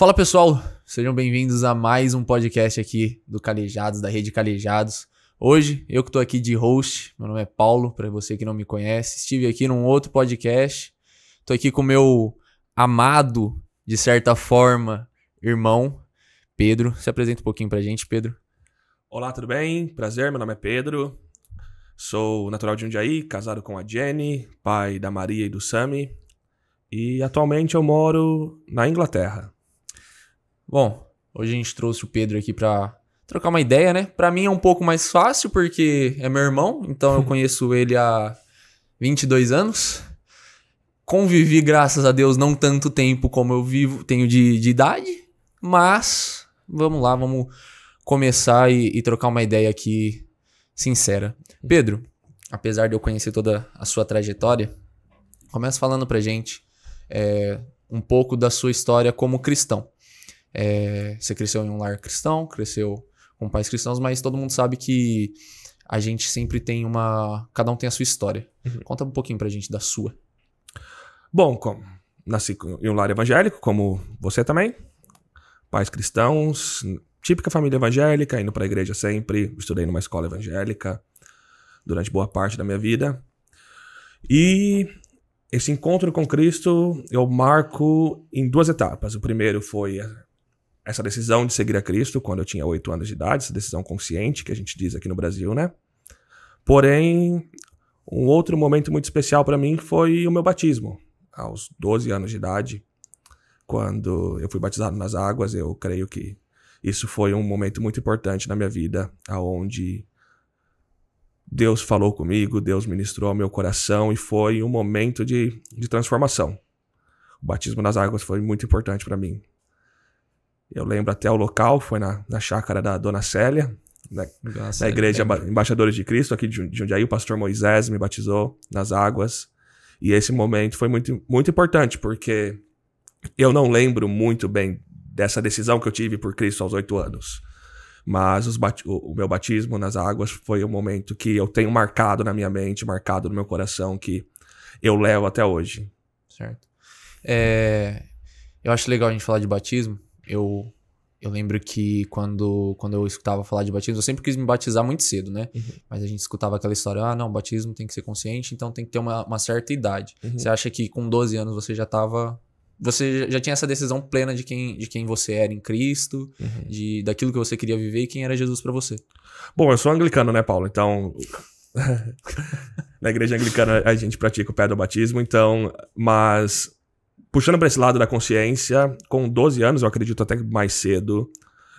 Fala pessoal, sejam bem-vindos a mais um podcast aqui do Calejados, da Rede Calejados. Hoje eu que estou aqui de host, meu nome é Paulo, para você que não me conhece, estive aqui num outro podcast. Estou aqui com meu amado, de certa forma, irmão, Pedro. Se apresenta um pouquinho para a gente, Pedro. Olá, tudo bem? Prazer, meu nome é Pedro. Sou natural de Jundiaí, casado com a Jenny, pai da Maria e do Sami. E atualmente eu moro na Inglaterra. Bom, hoje a gente trouxe o Pedro aqui para trocar uma ideia, né? Para mim é um pouco mais fácil porque é meu irmão, então eu conheço ele há 22 anos. Convivi, graças a Deus, não tanto tempo como eu vivo, tenho de, de idade, mas vamos lá, vamos começar e, e trocar uma ideia aqui sincera. Pedro, apesar de eu conhecer toda a sua trajetória, começa falando pra gente é, um pouco da sua história como cristão. É, você cresceu em um lar cristão, cresceu com pais cristãos, mas todo mundo sabe que a gente sempre tem uma. Cada um tem a sua história. Uhum. Conta um pouquinho pra gente da sua. Bom, nasci em um lar evangélico, como você também. Pais cristãos, típica família evangélica, indo pra igreja sempre. Estudei numa escola evangélica durante boa parte da minha vida. E esse encontro com Cristo eu marco em duas etapas. O primeiro foi essa decisão de seguir a Cristo quando eu tinha oito anos de idade, essa decisão consciente que a gente diz aqui no Brasil, né? Porém, um outro momento muito especial para mim foi o meu batismo, aos 12 anos de idade, quando eu fui batizado nas águas. Eu creio que isso foi um momento muito importante na minha vida, aonde Deus falou comigo, Deus ministrou ao meu coração e foi um momento de, de transformação. O batismo nas águas foi muito importante para mim. Eu lembro até o local, foi na, na chácara da Dona Célia, né, na, Nossa, na igreja Embaixadores de Cristo, aqui de aí O pastor Moisés me batizou nas águas. E esse momento foi muito, muito importante, porque eu não lembro muito bem dessa decisão que eu tive por Cristo aos oito anos. Mas o, o, meu batismo nas águas foi um momento que eu tenho marcado na minha mente, marcado no meu coração, que eu levo até hoje. Certo. É, eu acho legal a gente falar de batismo, eu eu lembro que quando, quando eu escutava falar de batismo, eu sempre quis me batizar muito cedo, né? Uhum. Mas a gente escutava aquela história: ah, não, batismo tem que ser consciente, então tem que ter uma, uma certa idade. Uhum. Você acha que com 12 anos você já estava. Você já tinha essa decisão plena de quem, de quem você era em Cristo, uhum. de, daquilo que você queria viver e quem era Jesus para você? Bom, eu sou anglicano, né, Paulo? Então. Na igreja anglicana a gente pratica o pé do batismo, então. Mas puxando para esse lado da consciência, com 12 anos, eu acredito até que mais cedo,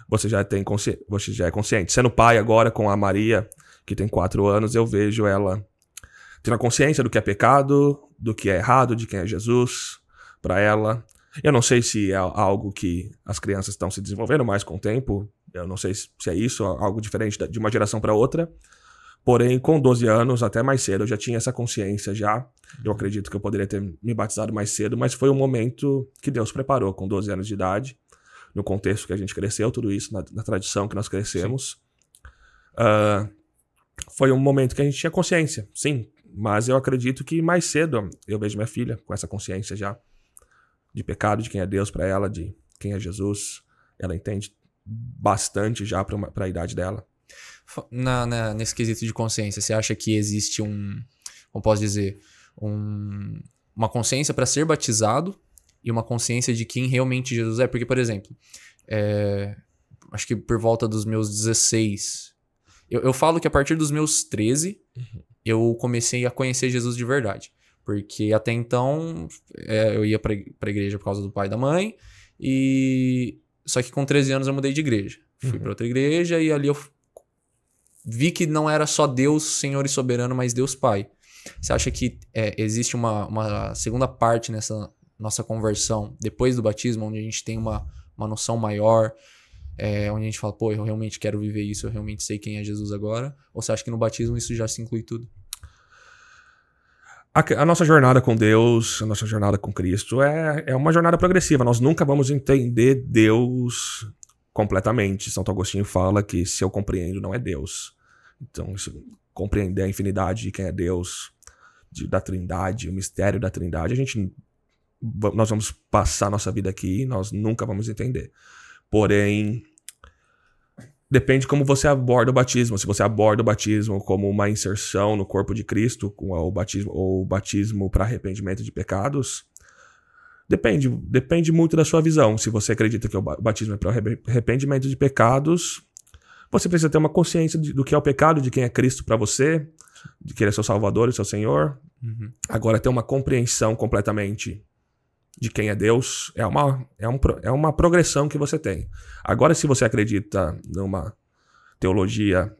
você já tem consci... você já é consciente. Sendo pai agora com a Maria, que tem 4 anos, eu vejo ela tendo a consciência do que é pecado, do que é errado, de quem é Jesus para ela. Eu não sei se é algo que as crianças estão se desenvolvendo mais com o tempo, eu não sei se é isso, algo diferente de uma geração para outra, Porém, com 12 anos, até mais cedo, eu já tinha essa consciência já. Eu acredito que eu poderia ter me batizado mais cedo, mas foi um momento que Deus preparou com 12 anos de idade, no contexto que a gente cresceu, tudo isso, na, na tradição que nós crescemos. Uh, foi um momento que a gente tinha consciência, sim, mas eu acredito que mais cedo eu vejo minha filha com essa consciência já de pecado, de quem é Deus para ela, de quem é Jesus. Ela entende bastante já para a idade dela na, na, nesse quesito de consciência? Você acha que existe um, como posso dizer, um, uma consciência para ser batizado e uma consciência de quem realmente Jesus é? Porque, por exemplo, é, acho que por volta dos meus 16, eu, eu falo que a partir dos meus 13, uhum. eu comecei a conhecer Jesus de verdade. Porque até então é, eu ia pra, a igreja por causa do pai e da mãe, e só que com 13 anos eu mudei de igreja. Fui uhum. para outra igreja e ali eu vi que não era só Deus Senhor e Soberano, mas Deus Pai. Você acha que é, existe uma, uma segunda parte nessa nossa conversão depois do batismo, onde a gente tem uma, uma noção maior, é, onde a gente fala, pô, eu realmente quero viver isso, eu realmente sei quem é Jesus agora? Ou você acha que no batismo isso já se inclui tudo? A, a nossa jornada com Deus, a nossa jornada com Cristo é, é uma jornada progressiva. Nós nunca vamos entender Deus completamente. Santo Agostinho fala que se eu compreendo, não é Deus. Então, compreender a infinidade de quem é Deus, de, da Trindade, o mistério da Trindade, a gente nós vamos passar nossa vida aqui e nós nunca vamos entender. Porém, depende como você aborda o batismo. Se você aborda o batismo como uma inserção no corpo de Cristo, com o batismo ou batismo para arrependimento de pecados, Depende, depende muito da sua visão. Se você acredita que o batismo é para arrependimento de pecados, você precisa ter uma consciência de, do que é o pecado, de quem é Cristo para você, de que ele é seu Salvador e seu Senhor. Uhum. Agora, ter uma compreensão completamente de quem é Deus é uma, é, um, é uma progressão que você tem. Agora, se você acredita numa teologia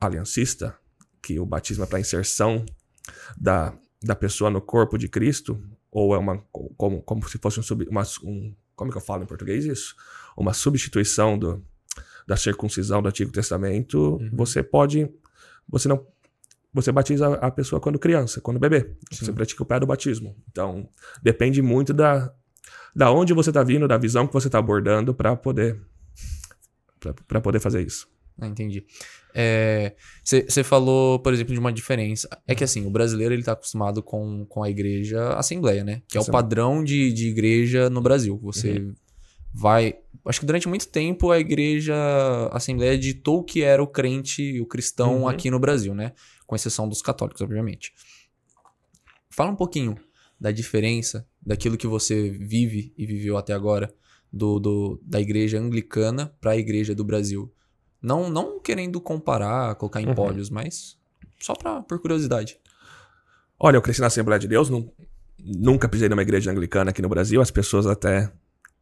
aliancista, que o batismo é para inserção da, da pessoa no corpo de Cristo, ou é uma como, como se fosse um, sub, uma, um como é que eu falo em português isso uma substituição do, da circuncisão do Antigo Testamento uhum. você pode você não você batiza a pessoa quando criança quando bebê Sim. você pratica o pé do batismo então depende muito da da onde você está vindo da visão que você está abordando para poder para poder fazer isso ah, entendi. Você é, falou, por exemplo, de uma diferença. É que uhum. assim, o brasileiro ele está acostumado com, com a igreja assembleia, né? Que é o padrão de, de igreja no Brasil. Você uhum. vai. Acho que durante muito tempo a igreja assembleia ditou o que era o crente, o cristão uhum. aqui no Brasil, né? Com exceção dos católicos, obviamente. Fala um pouquinho da diferença daquilo que você vive e viveu até agora do, do da igreja anglicana para a igreja do Brasil não, não querendo comparar, colocar em uhum. mas só pra, por curiosidade. Olha, eu cresci na Assembleia de Deus, nunca pisei numa igreja anglicana aqui no Brasil. As pessoas até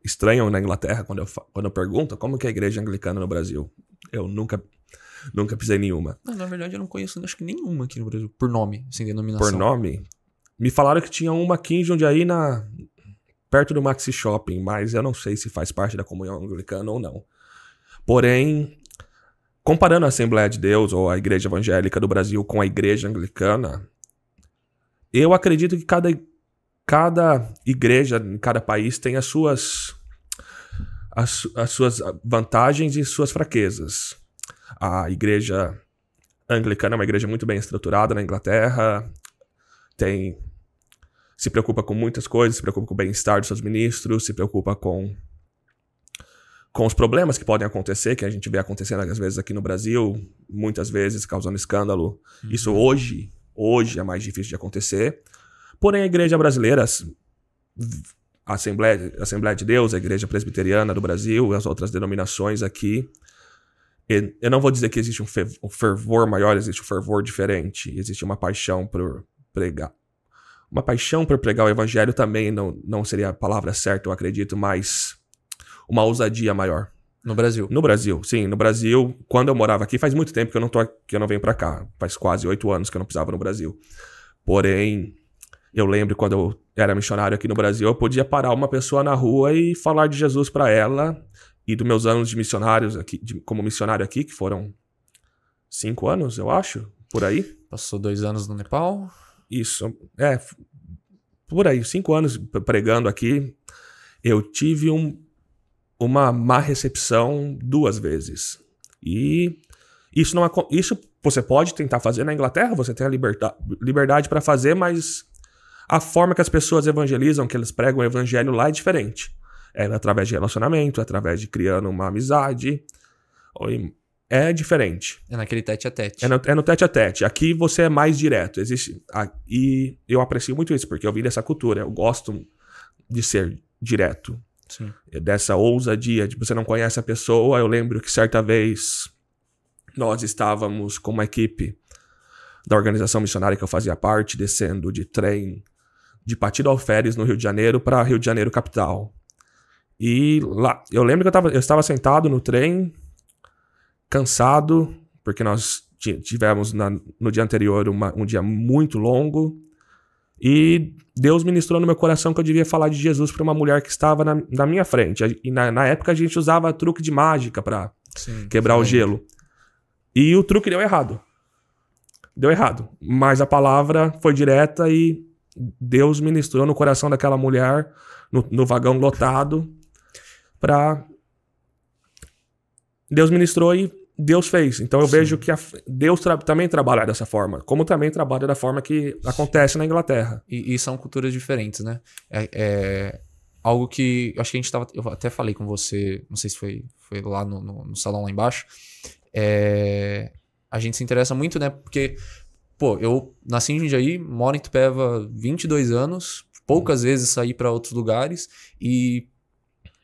estranham na Inglaterra quando eu, quando eu pergunto como que é a igreja anglicana no Brasil. Eu nunca nunca pisei nenhuma. Não, na verdade, eu não conheço acho que nenhuma aqui no Brasil, por nome, sem denominação. Por nome? Me falaram que tinha uma aqui em Jundiaí, na, perto do Maxi Shopping, mas eu não sei se faz parte da comunhão anglicana ou não. Porém, comparando a Assembleia de Deus ou a Igreja Evangélica do Brasil com a Igreja Anglicana, eu acredito que cada, cada igreja em cada país tem as suas, as, as suas vantagens e suas fraquezas. A Igreja Anglicana é uma igreja muito bem estruturada na Inglaterra, tem se preocupa com muitas coisas, se preocupa com o bem-estar dos seus ministros, se preocupa com com os problemas que podem acontecer, que a gente vê acontecendo às vezes aqui no Brasil, muitas vezes causando escândalo. Uhum. Isso hoje, hoje é mais difícil de acontecer. Porém, a igreja brasileira, a Assembleia, Assembleia de Deus, a Igreja Presbiteriana do Brasil, as outras denominações aqui, eu não vou dizer que existe um fervor maior, existe um fervor diferente, existe uma paixão por pregar. Uma paixão por pregar o evangelho também não, não seria a palavra certa, eu acredito, mas uma ousadia maior. No Brasil? No Brasil, sim. No Brasil, quando eu morava aqui, faz muito tempo que eu não, tô, que eu não venho para cá. Faz quase oito anos que eu não pisava no Brasil. Porém, eu lembro quando eu era missionário aqui no Brasil, eu podia parar uma pessoa na rua e falar de Jesus para ela e dos meus anos de missionários aqui, de, como missionário aqui, que foram cinco anos, eu acho, por aí. Passou dois anos no Nepal. Isso, é, por aí, cinco anos pregando aqui. Eu tive um uma má recepção duas vezes. E isso não isso você pode tentar fazer na Inglaterra, você tem a liberta, liberdade para fazer, mas a forma que as pessoas evangelizam, que eles pregam o evangelho lá é diferente. É através de relacionamento, é através de criando uma amizade. É diferente. É naquele tete a tete. É no, é no tete a tete. Aqui você é mais direto. Existe. A, e eu aprecio muito isso, porque eu vim dessa cultura. Eu gosto de ser direto. Sim. É dessa ousadia, de você não conhece a pessoa. Eu lembro que certa vez nós estávamos com uma equipe da organização missionária que eu fazia parte, descendo de trem de Patido Alferes, no Rio de Janeiro, para Rio de Janeiro capital. E lá, eu lembro que eu, tava, eu estava sentado no trem, cansado, porque nós tivemos na, no dia anterior uma, um dia muito longo. E Deus ministrou no meu coração que eu devia falar de Jesus para uma mulher que estava na, na minha frente. E na, na, época a gente usava truque de mágica para quebrar sim. o gelo. E o truque deu errado. Deu errado. Mas a palavra foi direta e Deus ministrou no coração daquela mulher, no, no vagão lotado, para. Deus ministrou e Deus fez. Então eu Sim. vejo que a, Deus tra também trabalha dessa forma, como também trabalha da forma que acontece na Inglaterra. E, e são culturas diferentes, né? É, é, algo que eu acho que a gente estava, eu até falei com você, não sei se foi, foi lá no, no, no salão lá embaixo. É, a gente se interessa muito, né? Porque pô, eu nasci em Jundiaí, moro em Tupéva 22 anos, poucas uhum. vezes saí para outros lugares e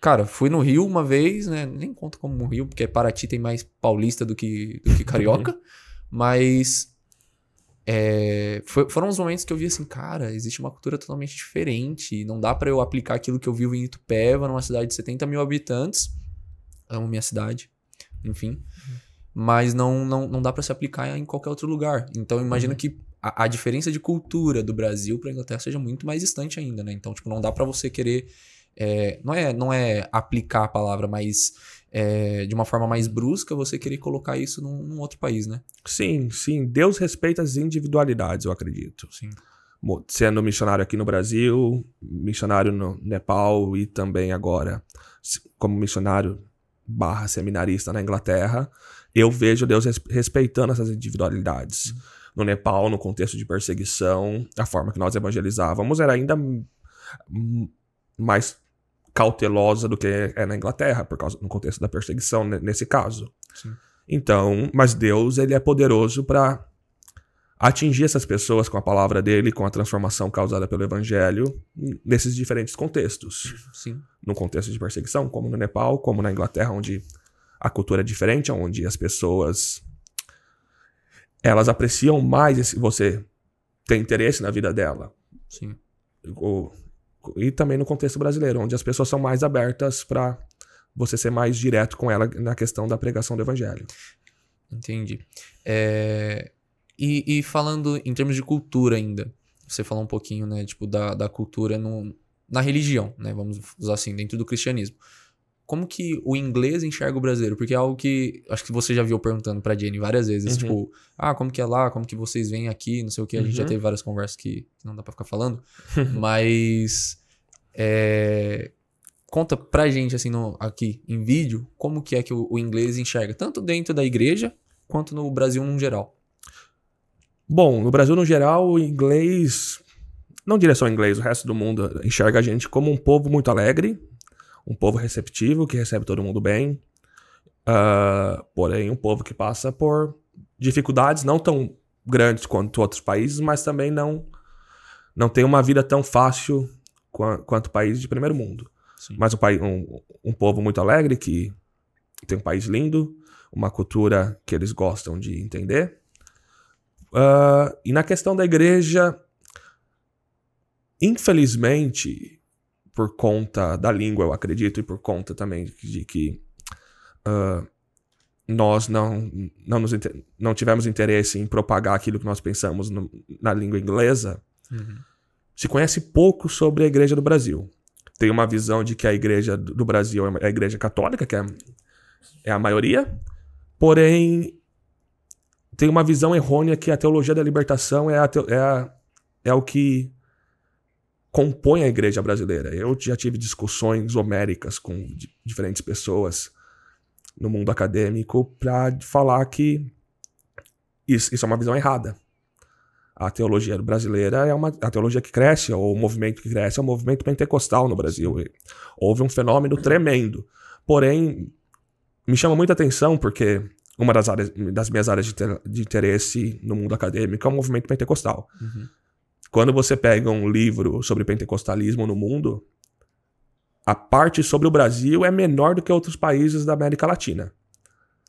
Cara, fui no Rio uma vez, né? Nem conta como Rio, porque Paraty tem mais paulista do que, do que carioca. mas é, foi, foram os momentos que eu vi assim, cara, existe uma cultura totalmente diferente. Não dá para eu aplicar aquilo que eu vivo em Itupeva, numa cidade de 70 mil habitantes. Amo minha cidade, enfim. Uhum. Mas não, não, não dá para se aplicar em qualquer outro lugar. Então, imagino uhum. que a, a, diferença de cultura do Brasil para Inglaterra seja muito mais distante ainda, né? Então, tipo, não dá para você querer é, não é não é aplicar a palavra, mas é, de uma forma mais brusca você querer colocar isso num, num, outro país, né? Sim, sim. Deus respeita as individualidades, eu acredito. Sim. Sendo missionário aqui no Brasil, missionário no Nepal e também agora como missionário barra seminarista na Inglaterra, eu vejo Deus respeitando essas individualidades. Uhum. No Nepal, no contexto de perseguição, a forma que nós evangelizávamos era ainda mais cautelosa do que é na Inglaterra, por causa no contexto da perseguição nesse caso. Sim. Então, mas Deus ele é poderoso para atingir essas pessoas com a palavra dele, com a transformação causada pelo evangelho, nesses diferentes contextos. Sim. No contexto de perseguição, como no Nepal, como na Inglaterra, onde a cultura é diferente, onde as pessoas elas apreciam mais esse, você ter interesse na vida dela. Sim. Ou, e também no contexto brasileiro, onde as pessoas são mais abertas para você ser mais direto com ela na questão da pregação do evangelho. Entendi. É... E, e, falando em termos de cultura ainda, você falou um pouquinho, né, tipo, da, da cultura no, na religião, né, vamos usar assim, dentro do cristianismo como que o inglês enxerga o brasileiro? Porque é algo que acho que você já viu perguntando pra Jenny várias vezes, uhum. tipo, ah, como que é lá, como que vocês vêm aqui, não sei o que. A uhum. gente já uhum. teve várias conversas que não dá pra ficar falando, mas é, conta pra gente, assim, no, aqui em vídeo, como que é que o, o inglês enxerga, tanto dentro da igreja quanto no Brasil no geral. Bom, no Brasil no geral, o inglês, não diria só inglês, o resto do mundo enxerga a gente como um povo muito alegre, um povo receptivo que recebe todo mundo bem, uh, porém um povo que passa por dificuldades não tão grandes quanto outros países, mas também não não tem uma vida tão fácil quanto países de primeiro mundo. Sim. Mas um, um, um povo muito alegre que tem um país lindo, uma cultura que eles gostam de entender. Uh, e na questão da igreja, infelizmente, por conta da língua, eu acredito, e por conta também de que uh, nós não, não, nos, não tivemos interesse em propagar aquilo que nós pensamos no, na língua inglesa, uhum. se conhece pouco sobre a Igreja do Brasil. Tem uma visão de que a Igreja do Brasil é, é a Igreja Católica, que é, é a maioria, porém tem uma visão errônea que a teologia da libertação é, a, é, a, é o que compõe a igreja brasileira. Eu já tive discussões homéricas com diferentes pessoas no mundo acadêmico para falar que isso, isso, é uma visão errada. A teologia brasileira é uma a teologia que cresce, ou o movimento que cresce é o um movimento pentecostal no Brasil. E houve um fenômeno tremendo. Porém, me chama muita atenção porque uma das, áreas, das minhas áreas de, ter, de interesse no mundo acadêmico é o movimento pentecostal. Uhum. Quando você pega um livro sobre pentecostalismo no mundo, a parte sobre o Brasil é menor do que outros países da América Latina.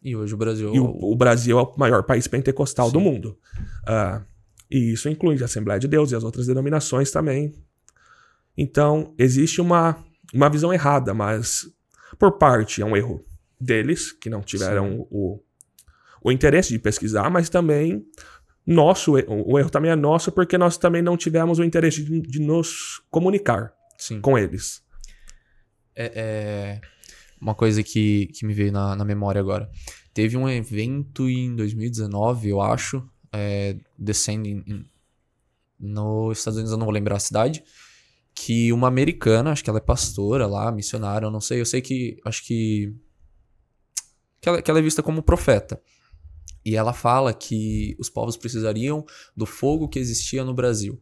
E hoje o Brasil. E o, o Brasil é o maior país pentecostal Sim. do mundo. Uh, e isso inclui a Assembleia de Deus e as outras denominações também. Então, existe uma, uma visão errada, mas por parte é um erro deles, que não tiveram o, o interesse de pesquisar, mas também nosso, o erro também é nosso, porque nós também não tivemos o interesse de, de nos comunicar Sim. com eles. É, é, uma coisa que, que me veio na, na, memória agora. Teve um evento em 2019, eu acho, é, descendo nos Estados Unidos, eu não vou lembrar a cidade, que uma americana, acho que ela é pastora lá, missionária, eu não sei, eu sei que, acho que, que ela, que ela é vista como profeta. E ela fala que os povos precisariam do fogo que existia no Brasil.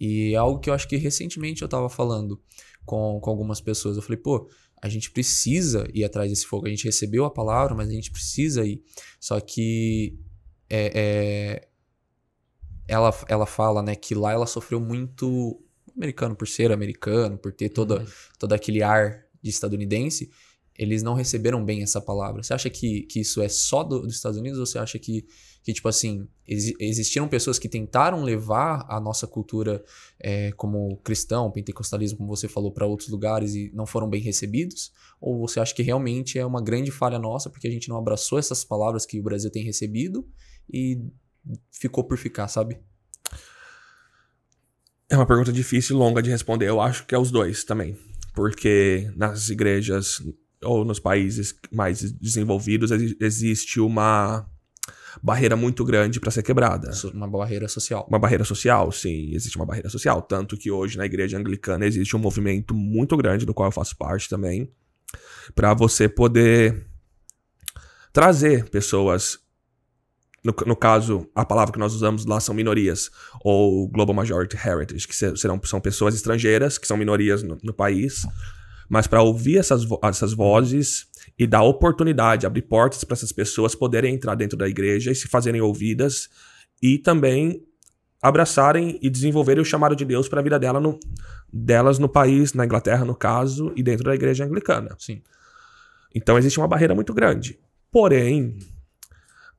E é algo que eu acho que recentemente eu estava falando com, com algumas pessoas. Eu falei, pô, a gente precisa ir atrás desse fogo. A gente recebeu a palavra, mas a gente precisa ir. Só que é, é, ela, ela fala né, que lá ela sofreu muito americano por ser americano, por ter todo uhum. todo aquele ar de estadunidense eles não receberam bem essa palavra. Você acha que, que isso é só do, dos Estados Unidos ou você acha que, que tipo assim, ex, existiram pessoas que tentaram levar a nossa cultura é, como cristão, pentecostalismo, como você falou, para outros lugares e não foram bem recebidos? Ou você acha que realmente é uma grande falha nossa porque a gente não abraçou essas palavras que o Brasil tem recebido e ficou por ficar, sabe? É uma pergunta difícil e longa de responder. Eu acho que é os dois também. Porque nas igrejas ou nos países mais desenvolvidos existe uma barreira muito grande para ser quebrada. Uma barreira social. Uma barreira social, sim, existe uma barreira social. Tanto que hoje na igreja anglicana existe um movimento muito grande, do qual eu faço parte também, para você poder trazer pessoas. No, no, caso, a palavra que nós usamos lá são minorias, ou Global Majority Heritage, que serão, são pessoas estrangeiras, que são minorias no, no país, mas para ouvir essas, vo essas vozes e dar oportunidade, abrir portas para essas pessoas poderem entrar dentro da igreja e se fazerem ouvidas e também abraçarem e desenvolverem o chamado de Deus para a vida dela no, delas no país, na Inglaterra, no caso, e dentro da igreja anglicana. Sim. Então existe uma barreira muito grande. Porém,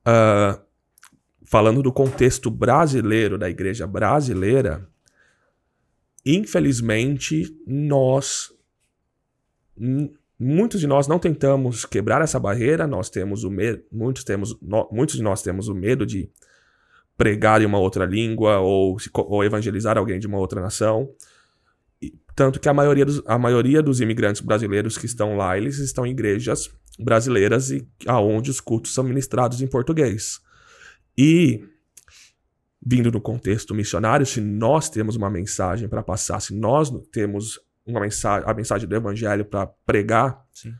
uh, falando do contexto brasileiro, da igreja brasileira, infelizmente, nós muitos de nós não tentamos quebrar essa barreira, nós temos o medo, muitos, temos, no, muitos de nós temos o medo de pregar em uma outra língua ou, ou evangelizar alguém de uma outra nação. E, tanto que a maioria, dos, a maioria dos imigrantes brasileiros que estão lá, eles estão em igrejas brasileiras e aonde os cultos são ministrados em português. E vindo do contexto missionário, se nós temos uma mensagem para passar, se nós temos uma mensagem, a mensagem do evangelho para pregar, Sim.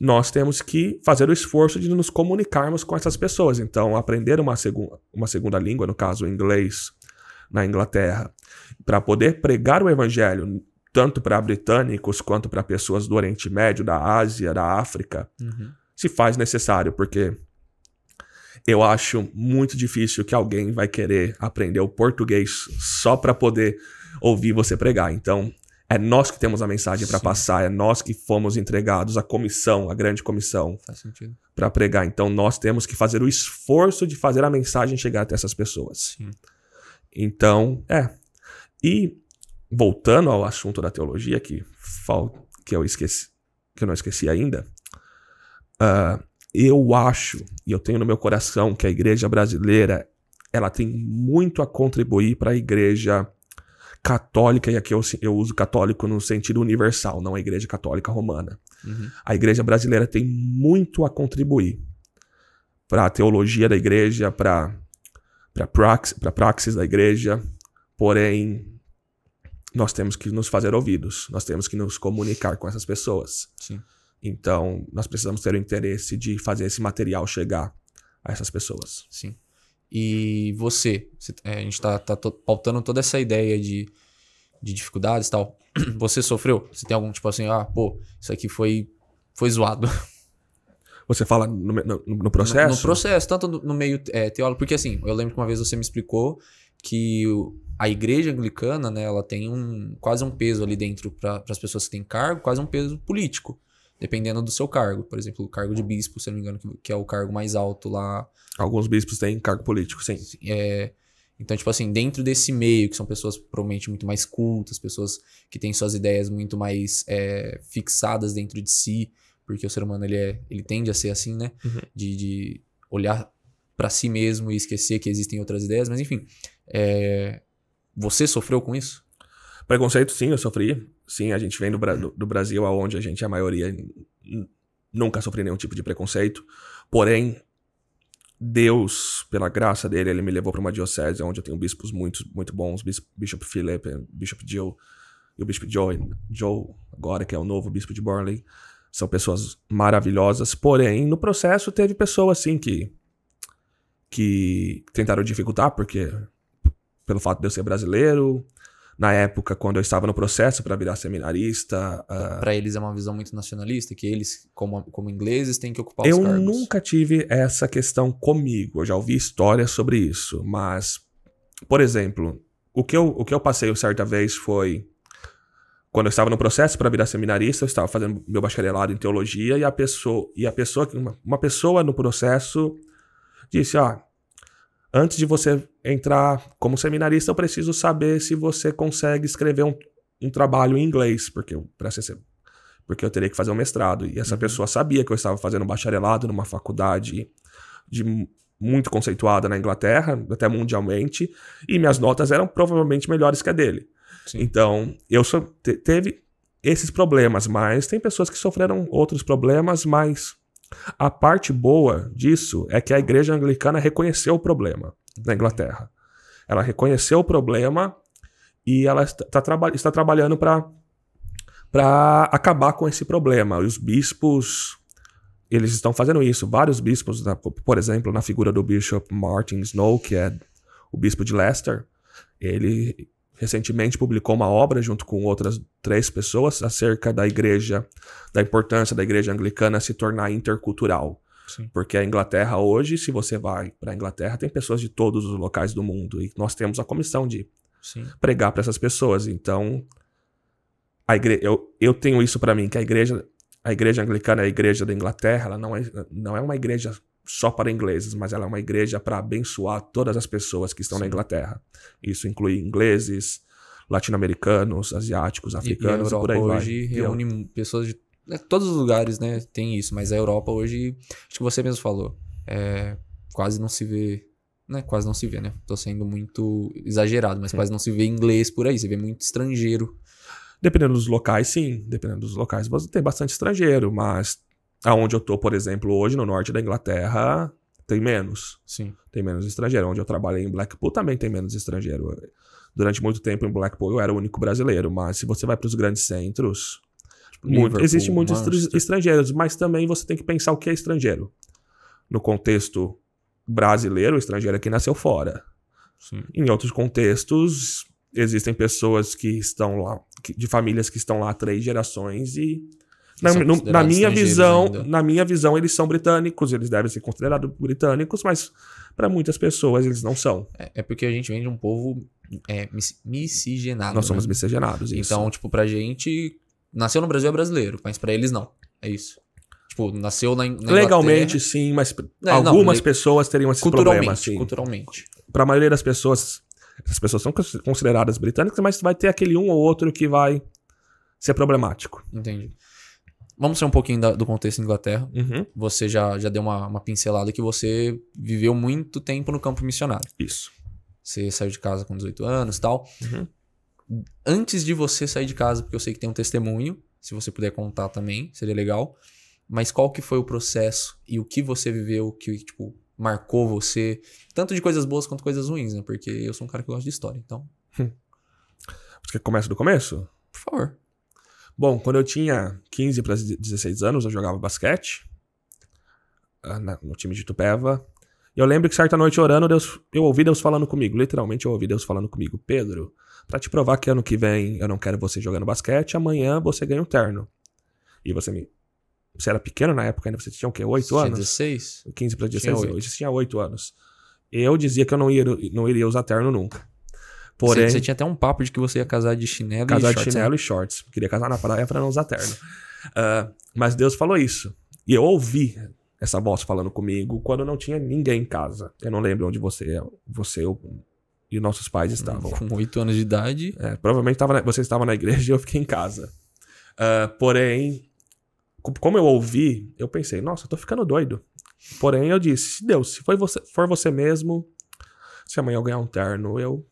nós temos que fazer o esforço de nos comunicarmos com essas pessoas. Então, aprender uma, segu uma segunda língua, no caso, o inglês, na Inglaterra, para poder pregar o evangelho tanto para britânicos quanto para pessoas do Oriente Médio, da Ásia, da África, uhum. se faz necessário, porque eu acho muito difícil que alguém vai querer aprender o português só para poder ouvir você pregar. Então, é nós que temos a mensagem para passar, é nós que fomos entregados à comissão, à grande comissão, para pregar. Então nós temos que fazer o esforço de fazer a mensagem chegar até essas pessoas. Sim. Então, é. E voltando ao assunto da teologia que fal... que eu esqueci, que eu não esqueci ainda, uh, eu acho e eu tenho no meu coração que a igreja brasileira ela tem muito a contribuir para a igreja católica, e aqui eu, eu uso católico no sentido universal, não a Igreja Católica Romana. Uhum. A Igreja Brasileira tem muito a contribuir para a teologia da Igreja, para a praxis, praxis da Igreja, porém nós temos que nos fazer ouvidos, nós temos que nos comunicar com essas pessoas. Sim. Então, nós precisamos ter o interesse de fazer esse material chegar a essas pessoas. Sim e você. É, a gente está tá, tá pautando toda essa ideia de, de dificuldades e tal. Você sofreu? Você tem algum tipo assim, ah, pô, isso aqui foi, foi zoado. Você fala no, no, no processo? No, no, processo, tanto no, no meio é, teólogo, porque assim, eu lembro que uma vez você me explicou que a igreja anglicana, né, ela tem um, quase um peso ali dentro para as pessoas que têm cargo, quase um peso político dependendo do seu cargo. Por exemplo, o cargo de bispo, se não me engano, que é o cargo mais alto lá. Alguns bispos têm cargo político, sim. É, então, tipo assim, dentro desse meio, que são pessoas provavelmente muito mais cultas, pessoas que têm suas ideias muito mais é, fixadas dentro de si, porque o ser humano ele, é, ele tende a ser assim, né? Uhum. De, de, olhar para si mesmo e esquecer que existem outras ideias, mas enfim. É, você sofreu com isso? Preconceito, sim, eu sofri. Sim, a gente vem do, Bra do, Brasil, aonde a gente, a maioria, nunca sofri nenhum tipo de preconceito. Porém, Deus, pela graça dele, ele me levou para uma diocese onde eu tenho bispos muito, muito bons, Bishop Philip, Bishop Joe e o Bispo Joe, Joe, agora que é o novo Bispo de Burnley. São pessoas maravilhosas, porém, no processo teve pessoas, assim, que, que tentaram dificultar, porque pelo fato de eu ser brasileiro, na época, quando eu estava no processo para virar seminarista. Uh... Ah, para eles é uma visão muito nacionalista, que eles, como, como ingleses, têm que ocupar eu os cargos. Eu nunca tive essa questão comigo, eu já ouvi histórias sobre isso, mas, por exemplo, o que eu, o que eu passei certa vez foi. Quando eu estava no processo para virar seminarista, eu estava fazendo meu bacharelado em teologia e a pessoa, e a pessoa uma, uma pessoa no processo disse: "Ah, antes de você entrar como seminarista, eu preciso saber se você consegue escrever um, um trabalho em inglês, porque para ser porque eu teria que fazer um mestrado. E essa uhum. pessoa sabia que eu estava fazendo bacharelado numa faculdade de, muito conceituada na Inglaterra, até mundialmente, e minhas notas eram provavelmente melhores que a dele. Sim. Então, eu so, te, teve esses problemas, mas tem pessoas que sofreram outros problemas, mas a parte boa disso é que a igreja anglicana reconheceu o problema na Inglaterra. Ela reconheceu o problema e ela está, tá está trabalhando para acabar com esse problema. E os bispos eles estão fazendo isso. Vários bispos, por exemplo, na figura do Bishop Martin Snow, que é o bispo de Leicester, ele recentemente publicou uma obra junto com outras três pessoas acerca da igreja, da importância da igreja anglicana se tornar intercultural. Porque a Inglaterra hoje, se você vai para a Inglaterra, tem pessoas de todos os locais do mundo e nós temos a comissão de Sim. pregar para essas pessoas. Então, a igre... eu, eu tenho isso para mim, que a igreja, a igreja anglicana, é a igreja da Inglaterra, ela não é, não é uma igreja só para ingleses, mas ela é uma igreja para abençoar todas as pessoas que estão Sim. na Inglaterra. Isso inclui ingleses, latino-americanos, asiáticos, africanos e, e, a Europa por aí vai. Hoje reúne pessoas de né, todos os lugares, né, tem isso, mas a Europa hoje, acho que você mesmo falou, é, quase não se vê, né, quase não se vê, né, tô sendo muito exagerado, mas quase não se vê inglês por aí, você vê muito estrangeiro. Dependendo dos locais, sim, dependendo dos locais, você tem bastante estrangeiro, mas aonde eu tô, por exemplo, hoje, no norte da Inglaterra, tem menos. Sim. Tem menos estrangeiro. Onde eu trabalhei em Blackpool também tem menos estrangeiro. Durante muito tempo em Blackpool eu era o único brasileiro, mas se você vai para os grandes centros, muito existe muitos Manchester. estrangeiros, mas também você tem que pensar o que é estrangeiro. No contexto brasileiro, o estrangeiro é que nasceu fora. Sim. Em outros contextos, existem pessoas que estão lá, que, de famílias que estão lá há três gerações e na, no, na, minha visão, na minha visão, eles são britânicos, eles devem ser considerados britânicos, mas para muitas pessoas eles não são. É, é, porque a gente vem de um povo é, mis, miscigenado. Nós né? somos miscigenados, isso. Então, tipo, pra gente, nasceu no Brasil é brasileiro, mas para eles não. É isso. Tipo, nasceu na, na Legalmente, sim, mas é, algumas não, pessoas teriam esses culturalmente, problemas. Sim. Culturalmente. Para a maioria das pessoas, essas pessoas são consideradas britânicas, mas vai ter aquele um ou outro que vai ser problemático. Entendi. Vamos ser um pouquinho da, do contexto da Inglaterra. Uhum. Você já, já deu uma, uma pincelada que você viveu muito tempo no campo missionário. Isso. Você saiu de casa com 18 anos e tal. Uhum antes de você sair de casa, porque eu sei que tem um testemunho, se você puder contar também, seria legal. Mas qual que foi o processo e o que você viveu que, tipo, marcou você, tanto de coisas boas quanto coisas ruins, né? Porque eu sou um cara que gosta de história, então. Hum. Você quer que comece do começo? Por favor. Bom, quando eu tinha 15 para 16 anos, eu jogava basquete ah, no time de Tupéva. E eu lembro que certa noite orando, Deus, eu ouvi Deus falando comigo, literalmente eu ouvi Deus falando comigo, Pedro, para te provar que ano que vem eu não quero você jogando basquete, amanhã você ganha um terno. E você me. Você era pequeno na época ainda, você tinha o quê? 8 anos? 16? 15 para 16, você tinha 8 anos. Eu dizia que eu não, ia, não iria usar terno nunca. Porém, você, você, tinha até um papo de que você ia casar de chinelo casar e shorts. Casar de né? chinelo né? e shorts. Queria casar na praia para não usar terno. Uh, mas Deus falou isso. E eu ouvi essa voz falando comigo quando não tinha ninguém em casa. Eu não lembro onde você, você e nossos pais estavam. Com oito anos de idade. É, provavelmente tava na, você estava na igreja e eu fiquei em casa. Uh, porém, como eu ouvi, eu pensei, nossa, eu tô ficando doido. Porém, eu disse, se Deus, se foi você, for você mesmo, se amanhã eu ganhar um terno, eu,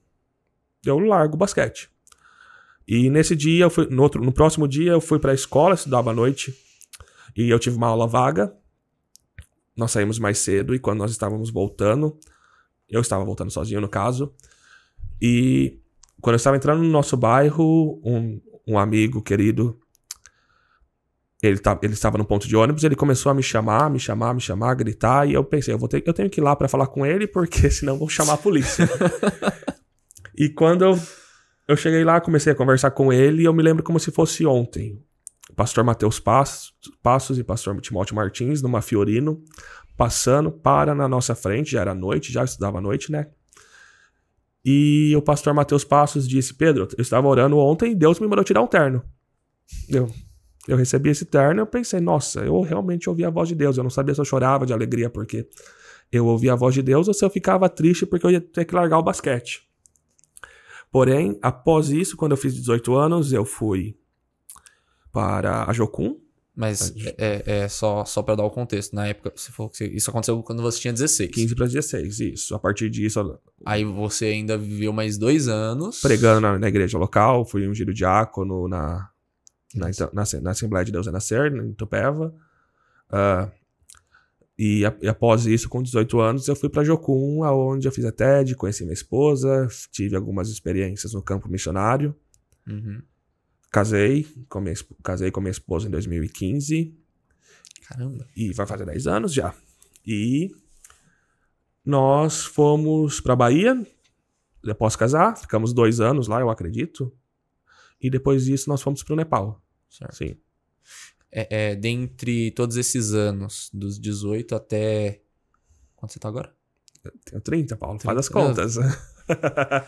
eu largo o basquete. E nesse dia, eu fui, no, outro, no próximo dia, eu fui pra escola, estudava à noite. E eu tive uma aula vaga. Nós saímos mais cedo e quando nós estávamos voltando, eu estava voltando sozinho, no caso. E quando eu estava entrando no nosso bairro, um, um amigo querido, ele, tá, ele estava no ponto de ônibus, ele começou a me chamar, me chamar, me chamar, gritar, e eu pensei, eu, vou ter, eu tenho que ir lá para falar com ele, porque senão vou chamar a polícia. e quando eu, eu cheguei lá, comecei a conversar com ele, e eu me lembro como se fosse ontem pastor Mateus Passos, Passos e pastor Timóteo Martins, numa Fiorino, passando, para na nossa frente, já era noite, já estudava à noite, né? E o pastor Mateus Passos disse: Pedro, eu estava orando ontem e Deus me mandou tirar um terno. Eu, eu recebi esse terno e eu pensei: nossa, eu realmente ouvi a voz de Deus. Eu não sabia se eu chorava de alegria porque eu ouvi a voz de Deus ou se eu ficava triste porque eu ia ter que largar o basquete. Porém, após isso, quando eu fiz 18 anos, eu fui para a Jokun. Mas é, é, é, só, só para dar o contexto. Na época, isso aconteceu quando você tinha 16. 15 para 16, isso. A partir disso. Aí você ainda viveu mais dois anos. Pregando na, na igreja local, fui giro diácono na, na, então, na, na, Assembleia de Deus é na em Tupéva. Uh, ah, e, a, e, após isso, com 18 anos, eu fui para Jocum, aonde eu fiz a TED, conheci minha esposa, tive algumas experiências no campo missionário. Uhum. Casei com, minha, casei com minha esposa em 2015. Caramba. E vai fazer 10 anos já. E nós fomos pra Bahia, após casar, ficamos dois anos lá, eu acredito. E depois disso nós fomos pro Nepal. Certo. Sim. É, é, dentre todos esses anos, dos 18 até. Quanto você tá agora? Eu tenho 30, Paulo. 30, faz as contas.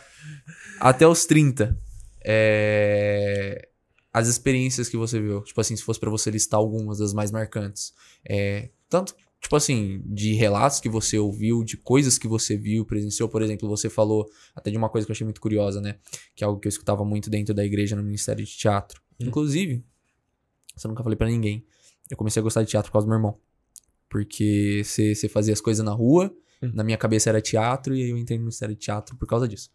até os 30. É as experiências que você viu. Tipo assim, se fosse para você listar algumas das mais marcantes. É, tanto, tipo assim, de relatos que você ouviu, de coisas que você viu, presenciou. Por exemplo, você falou até de uma coisa que eu achei muito curiosa, né? Que é algo que eu escutava muito dentro da igreja no Ministério de Teatro. Hum. Inclusive, isso eu nunca falei para ninguém. Eu comecei a gostar de teatro por causa do meu irmão. Porque você fazia as coisas na rua, hum. na minha cabeça era teatro, e aí eu entrei no Ministério de Teatro por causa disso.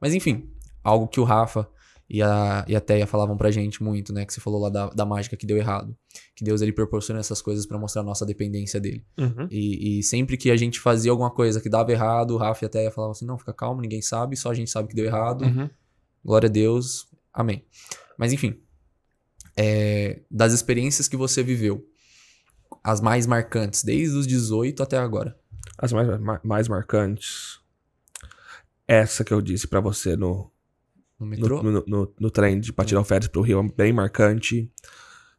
Mas enfim, algo que o Rafa e a, e a Teia falavam pra gente muito, né? Que você falou lá da, da mágica que deu errado. Que Deus ele proporciona essas coisas para mostrar a nossa dependência dele. Uhum. E, e, sempre que a gente fazia alguma coisa que dava errado, o Rafa e a Theia falavam assim: não, fica calmo, ninguém sabe, só a gente sabe que deu errado. Uhum. Glória a Deus, amém. Mas enfim, é, das experiências que você viveu, as mais marcantes, desde os 18 até agora. As mais, mais marcantes. Essa que eu disse para você no, no metrô? No, no, no, no trem, de Patirão hum. férias para o Rio, é bem marcante.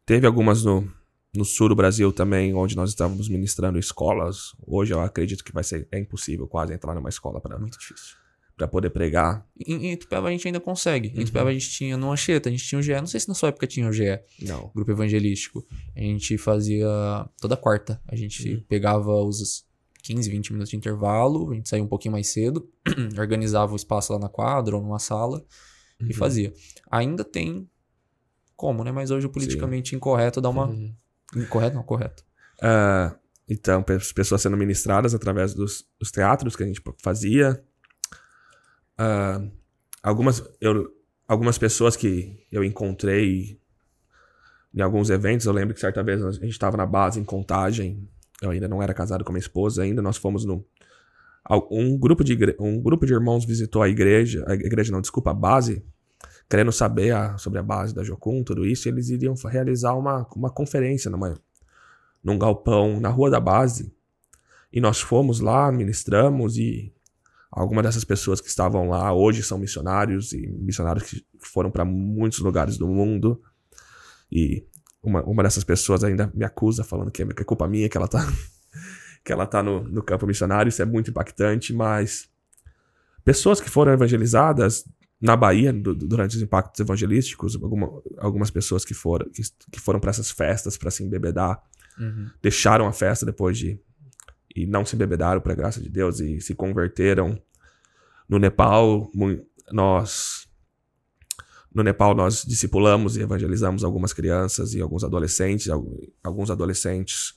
Teve algumas no, no sul do Brasil também, onde nós estávamos ministrando escolas. Hoje eu acredito que vai ser é impossível quase entrar numa escola para muito difícil. Pra poder pregar. Em, em Itupeva a gente ainda consegue. Em uhum. Itupeva a gente tinha, no Anchieta, a gente tinha o GE. Não sei se na sua época tinha o GE. Não. Grupo evangelístico. A gente fazia toda quarta. A gente uhum. pegava os 15, 20 minutos de intervalo. A gente saía um pouquinho mais cedo. organizava o espaço lá na quadra ou numa sala uhum. e fazia. Ainda tem como, né? Mas hoje o politicamente Sim. incorreto dá uma. Uhum. Incorreto, não, correto. Uh, então, pessoas sendo ministradas através dos, dos teatros que a gente fazia. Uh, algumas, eu, algumas pessoas que eu encontrei em alguns eventos, eu lembro que certa vez a gente estava na base em contagem. Eu ainda não era casado com minha esposa, ainda nós fomos no Um grupo, de um grupo de irmãos visitou a igreja, a igreja não, desculpa, a base querendo saber a, sobre a base da Jocum, tudo isso, eles iriam realizar uma, uma conferência na num galpão na rua da base. E nós fomos lá, ministramos e algumas dessas pessoas que estavam lá hoje são missionários e missionários que foram para muitos lugares do mundo. E uma, uma dessas pessoas ainda me acusa falando que é, que é culpa minha que ela tá que ela tá no, no campo missionário, isso é muito impactante, mas pessoas que foram evangelizadas na Bahia, do, durante os impactos evangelísticos, alguma, algumas pessoas que foram, que, que foram para essas festas para se embebedar, uhum. deixaram a festa depois de. e não se embebedaram, para graça de Deus, e se converteram. No Nepal, nós. No Nepal, nós discipulamos e evangelizamos algumas crianças e alguns adolescentes. Alguns adolescentes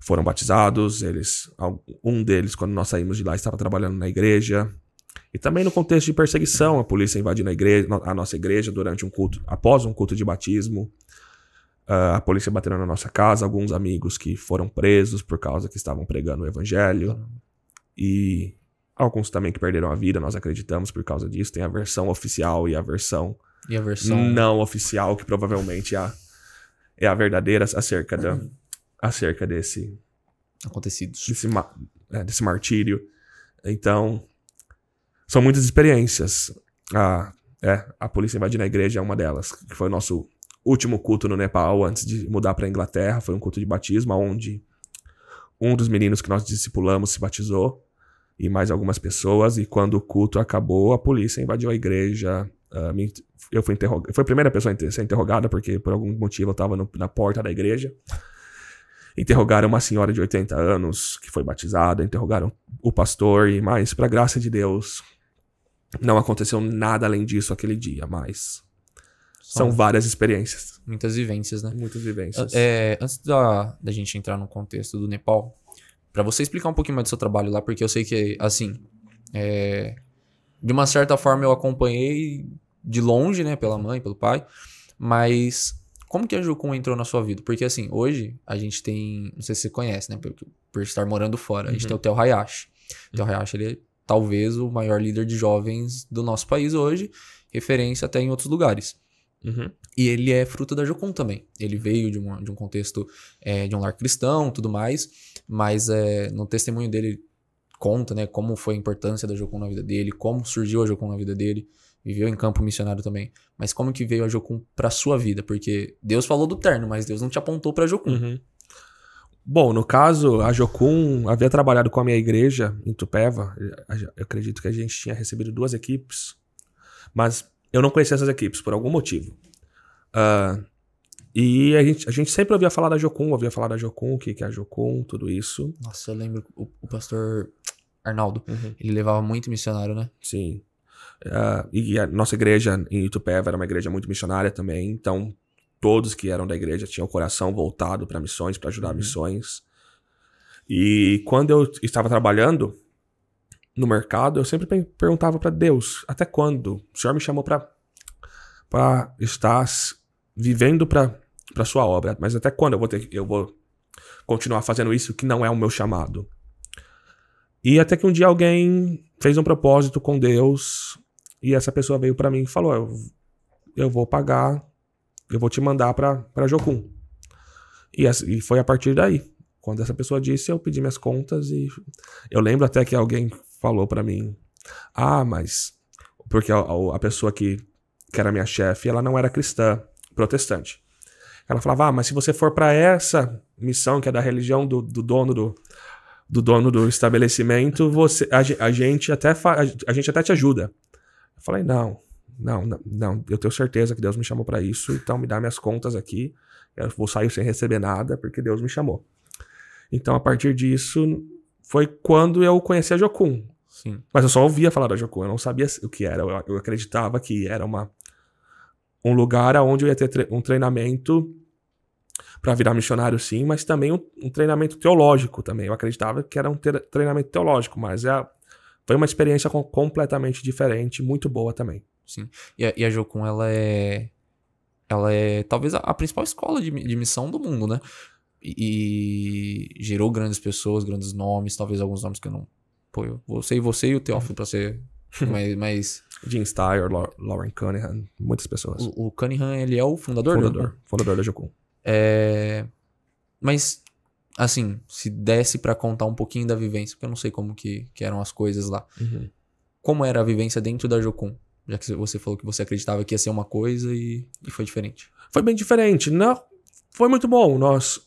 foram batizados. Eles, um deles, quando nós saímos de lá, estava trabalhando na igreja. E também no contexto de perseguição, a polícia invadindo a, igreja, a nossa igreja durante um culto, após um culto de batismo, ah, a polícia batendo na nossa casa, alguns amigos que foram presos por causa que estavam pregando o evangelho. E alguns também que perderam a vida, nós acreditamos por causa disso. Tem a versão oficial e a versão, e a versão... não oficial, que provavelmente é a, é a verdadeira acerca, da, acerca desse. Acontecidos. Desse, é, desse martírio. Então, são muitas experiências. A, é, a polícia invadindo a igreja é uma delas, que foi o nosso último culto no Nepal antes de mudar para a Inglaterra. Foi um culto de batismo, onde um dos meninos que nós discipulamos se batizou e mais algumas pessoas. E quando o culto acabou, a polícia invadiu a igreja. Uh, eu fui interrogado. Foi a primeira pessoa a ser interrogada, porque por algum motivo eu estava na porta da igreja. Interrogaram uma senhora de 80 anos que foi batizada, interrogaram o pastor e mais, para graça de Deus, não aconteceu nada além disso aquele dia, mas são, são várias experiências. Muitas vivências, né? Muitas vivências. Ah, é, antes da, da gente entrar no contexto do Nepal, para você explicar um pouquinho mais do seu trabalho lá, porque eu sei que, assim, é, de uma certa forma eu acompanhei de longe, né, pela mãe, pelo pai, mas como que a Jucum entrou na sua vida? Porque assim, hoje a gente tem. Não sei se você conhece, né? Por, por estar morando fora, a gente uhum. tem o Tel Hayashi. O Tel uhum. Hayashi, ele é talvez o maior líder de jovens do nosso país hoje, referência até em outros lugares. Uhum. E ele é fruto da Jocum também. Ele veio de, uma, de um contexto é, de um lar cristão tudo mais, mas é, no testemunho dele conta né, como foi a importância da Jocum na vida dele, como surgiu a Jocum na vida dele viveu em campo missionário também. Mas como que veio a Jocum para sua vida? Porque Deus falou do terno, mas Deus não te apontou para Jocum. Uhum. Bom, no caso, a Jocum havia trabalhado com a minha igreja em Tupéva. Eu acredito que a gente tinha recebido duas equipes, mas eu não conhecia essas equipes por algum motivo. Uh, e a gente, a gente sempre ouvia falar da Jocum, ouvia falar da Jocum, o que, que é a Jocum, tudo isso. Nossa, eu lembro o, o pastor Arnaldo, uhum. ele levava muito missionário, né? Sim. Uh, e a nossa igreja em Itupeva era uma igreja muito missionária também, então todos que eram da igreja tinham o coração voltado para missões, para ajudar uhum. missões. E quando eu estava trabalhando no mercado, eu sempre perguntava para Deus: até quando o Senhor me chamou para para estar vivendo para para sua obra, mas até quando eu vou ter eu vou continuar fazendo isso que não é o meu chamado? E até que um dia alguém fez um propósito com Deus e essa pessoa veio para mim e falou: eu, eu vou pagar, eu vou te mandar para Jocum. E, e foi a partir daí. Quando essa pessoa disse, eu pedi minhas contas e eu lembro até que alguém falou para mim: Ah, mas. Porque a, a pessoa que, que era minha chefe, ela não era cristã, protestante. Ela falava: Ah, mas se você for para essa missão que é da religião do, do dono do, do dono do estabelecimento, você a, a gente até fa, a, a, gente até te ajuda. Eu falei, não, não, não, eu tenho certeza que Deus me chamou para isso, então me dá minhas contas aqui, eu vou sair sem receber nada, porque Deus me chamou. Então, a partir disso, foi quando eu conheci a Jocum. Sim. Mas eu só ouvia falar da Jocum, eu não sabia o que era, eu, eu acreditava que era uma, um lugar onde eu ia ter tre um treinamento para virar missionário, sim, mas também um, um, treinamento teológico também. Eu acreditava que era um treinamento teológico, mas é a, foi uma experiência com, completamente diferente, muito boa também. Sim. E a, e a Jocum, ela é. Ela é talvez a, a principal escola de, de missão do mundo, né? E, e, gerou grandes pessoas, grandes nomes, talvez alguns nomes que eu não. Pô, eu, você e você e o Teófilo, pra ser mais. mais... Jim Steyer, Lauren Cunningham, muitas pessoas. O, o Cunningham, ele é o fundador? Né? Fundador, fundador da Jocum. É... Mas assim, se desse para contar um pouquinho da vivência, porque eu não sei como que, que eram as coisas lá. Uhum. Como era a vivência dentro da Jocum? Já que você falou que você acreditava que ia ser uma coisa e, e foi diferente. Foi bem diferente. Não, foi muito bom. Nós,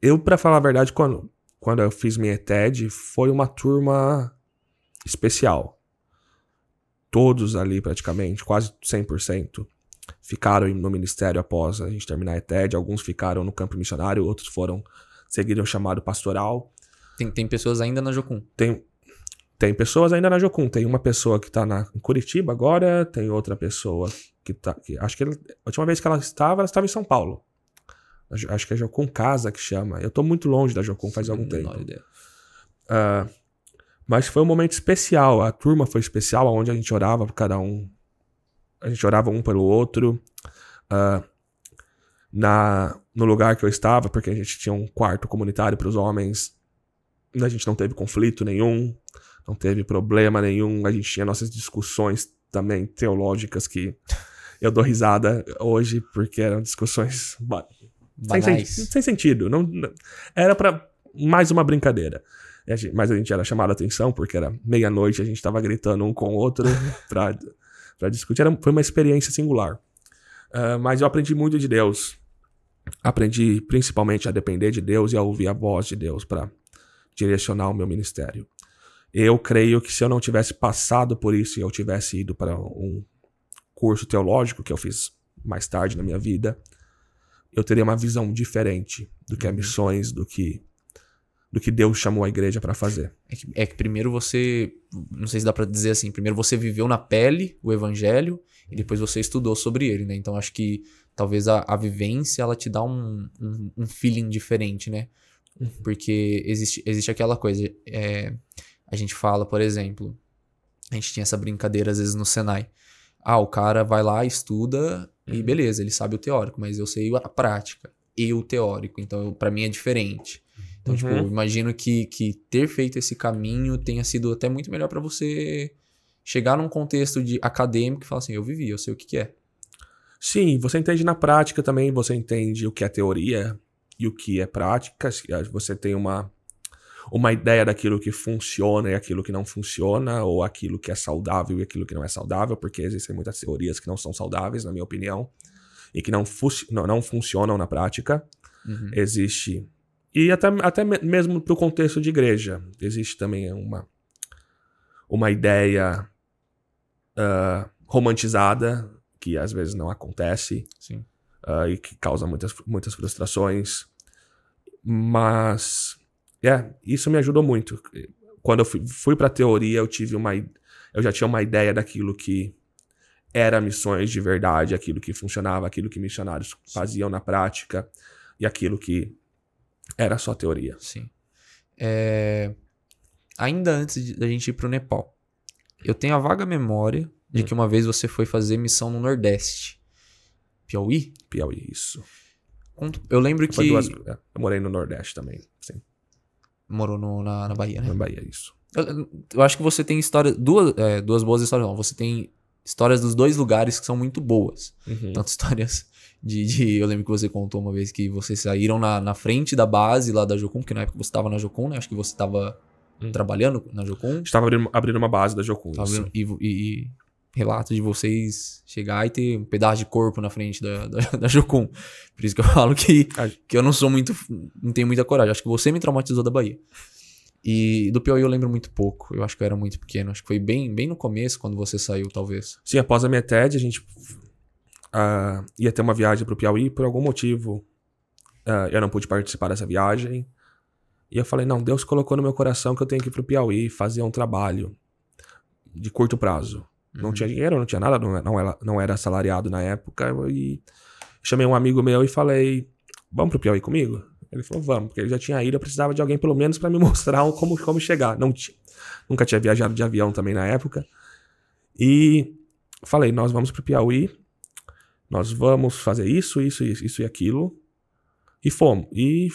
eu para falar a verdade, quando, quando eu fiz minha TED, foi uma turma especial. Todos ali praticamente, quase 100% ficaram no ministério após a gente terminar a ETED, alguns ficaram no campo missionário, outros foram seguiram o chamado pastoral. Tem, tem pessoas ainda na Jocum? Tem, tem pessoas ainda na Jocum. Tem uma pessoa que está em Curitiba agora, tem outra pessoa que está. acho que ele, a última vez que ela estava, ela estava em São Paulo. Acho que é Jocum Casa que chama. Eu estou muito longe da Jocum faz Sim, algum tempo. Uh, mas foi um momento especial. A turma foi especial, onde a gente orava para cada um a gente orava um pelo outro. Uh, na, no lugar que eu estava, porque a gente tinha um quarto comunitário para os homens, a gente não teve conflito nenhum, não teve problema nenhum, a gente tinha nossas discussões também teológicas que eu dou risada hoje, porque eram discussões sem, sen sem sentido. Não, não era para mais uma brincadeira. A gente, mas a gente era chamado a atenção, porque era meia-noite, a gente estava gritando um com o outro. para para discutir. Era, foi uma experiência singular. Uh, mas eu aprendi muito de Deus. Aprendi principalmente a depender de Deus e a ouvir a voz de Deus para direcionar o meu ministério. Eu creio que se eu não tivesse passado por isso e eu tivesse ido para um curso teológico que eu fiz mais tarde na minha vida, eu teria uma visão diferente do que é uhum. missões, do que do que Deus chamou a igreja para fazer. É que, é que, primeiro você, não sei se dá para dizer assim, primeiro você viveu na pele o evangelho e depois você estudou sobre ele, né? Então acho que talvez a, a vivência ela te dá um, um, um feeling diferente, né? Uhum. Porque existe, existe aquela coisa, é, a gente fala, por exemplo, a gente tinha essa brincadeira às vezes no Senai. Ah, o cara vai lá, estuda uhum. e beleza, ele sabe o teórico, mas eu sei a prática e o teórico, então para mim é diferente. Então, tipo, uhum. tipo, imagino que, que ter feito esse caminho tenha sido até muito melhor para você chegar num contexto de acadêmico e falar assim, eu vivi, eu sei o que, que é. Sim, você entende na prática também, você entende o que é teoria e o que é prática, ah, você tem uma uma ideia daquilo que funciona e aquilo que não funciona, ou aquilo que é saudável e aquilo que não é saudável, porque existem muitas teorias que não são saudáveis, na minha opinião, e que não, fu não, não funcionam na prática. Uhum. Existe e até, até mesmo para o contexto de igreja, existe também uma, uma ideia uh, romantizada, que às vezes não acontece, uh, e que causa muitas, muitas frustrações. Mas, é, yeah, isso me ajudou muito. Quando eu fui, fui para a teoria, eu tive uma, eu já tinha uma ideia daquilo que era missões de verdade, aquilo que funcionava, aquilo que missionários faziam na prática, e aquilo que era só teoria. Sim. É... Ainda antes da gente ir pro Nepal, eu tenho a vaga memória de hum. que uma vez você foi fazer missão no Nordeste. Piauí? Piauí, isso. Eu lembro que. Duas... É, eu morei no Nordeste também, sim. Morou no, na, na Bahia, né? Na Bahia, isso. Eu, eu acho que você tem histórias. Duas, é, duas boas histórias, não. Você tem histórias dos dois lugares que são muito boas. Uhum. Tanto histórias de, de, eu lembro que você contou uma vez que vocês saíram na, na frente da base lá da Jocum, porque na época você estava na Jocum, né? Acho que você estava hum. trabalhando na Jocum. Estava abrindo, abrindo uma base da Jocum. e, e, e relato de vocês chegar e ter um pedaço de corpo na frente da, da, da Jocum. Por isso que eu falo que, ah, que eu não sou muito. não tenho muita coragem. Acho que você me traumatizou da Bahia. E do Piauí eu lembro muito pouco. Eu acho que eu era muito pequeno. Acho que foi bem, bem no começo, quando você saiu, talvez. Sim, após a minha TED, a gente uh, ia ter uma viagem para o Piauí por algum motivo. Uh, eu não pude participar dessa viagem. E eu falei, não, Deus colocou no meu coração que eu tenho que ir para o Piauí fazer um trabalho de curto prazo. Uhum. Não tinha dinheiro, não tinha nada, não, não, era, não era assalariado na época. E chamei um amigo meu e falei, vamos para o Piauí comigo? Ele falou, vamos, porque ele já tinha ido, eu precisava de alguém pelo menos para me mostrar como, como chegar. Não nunca tinha viajado de avião também na época. E falei, nós vamos para o Piauí. Nós vamos fazer isso, isso, isso, isso e aquilo. E fomos. E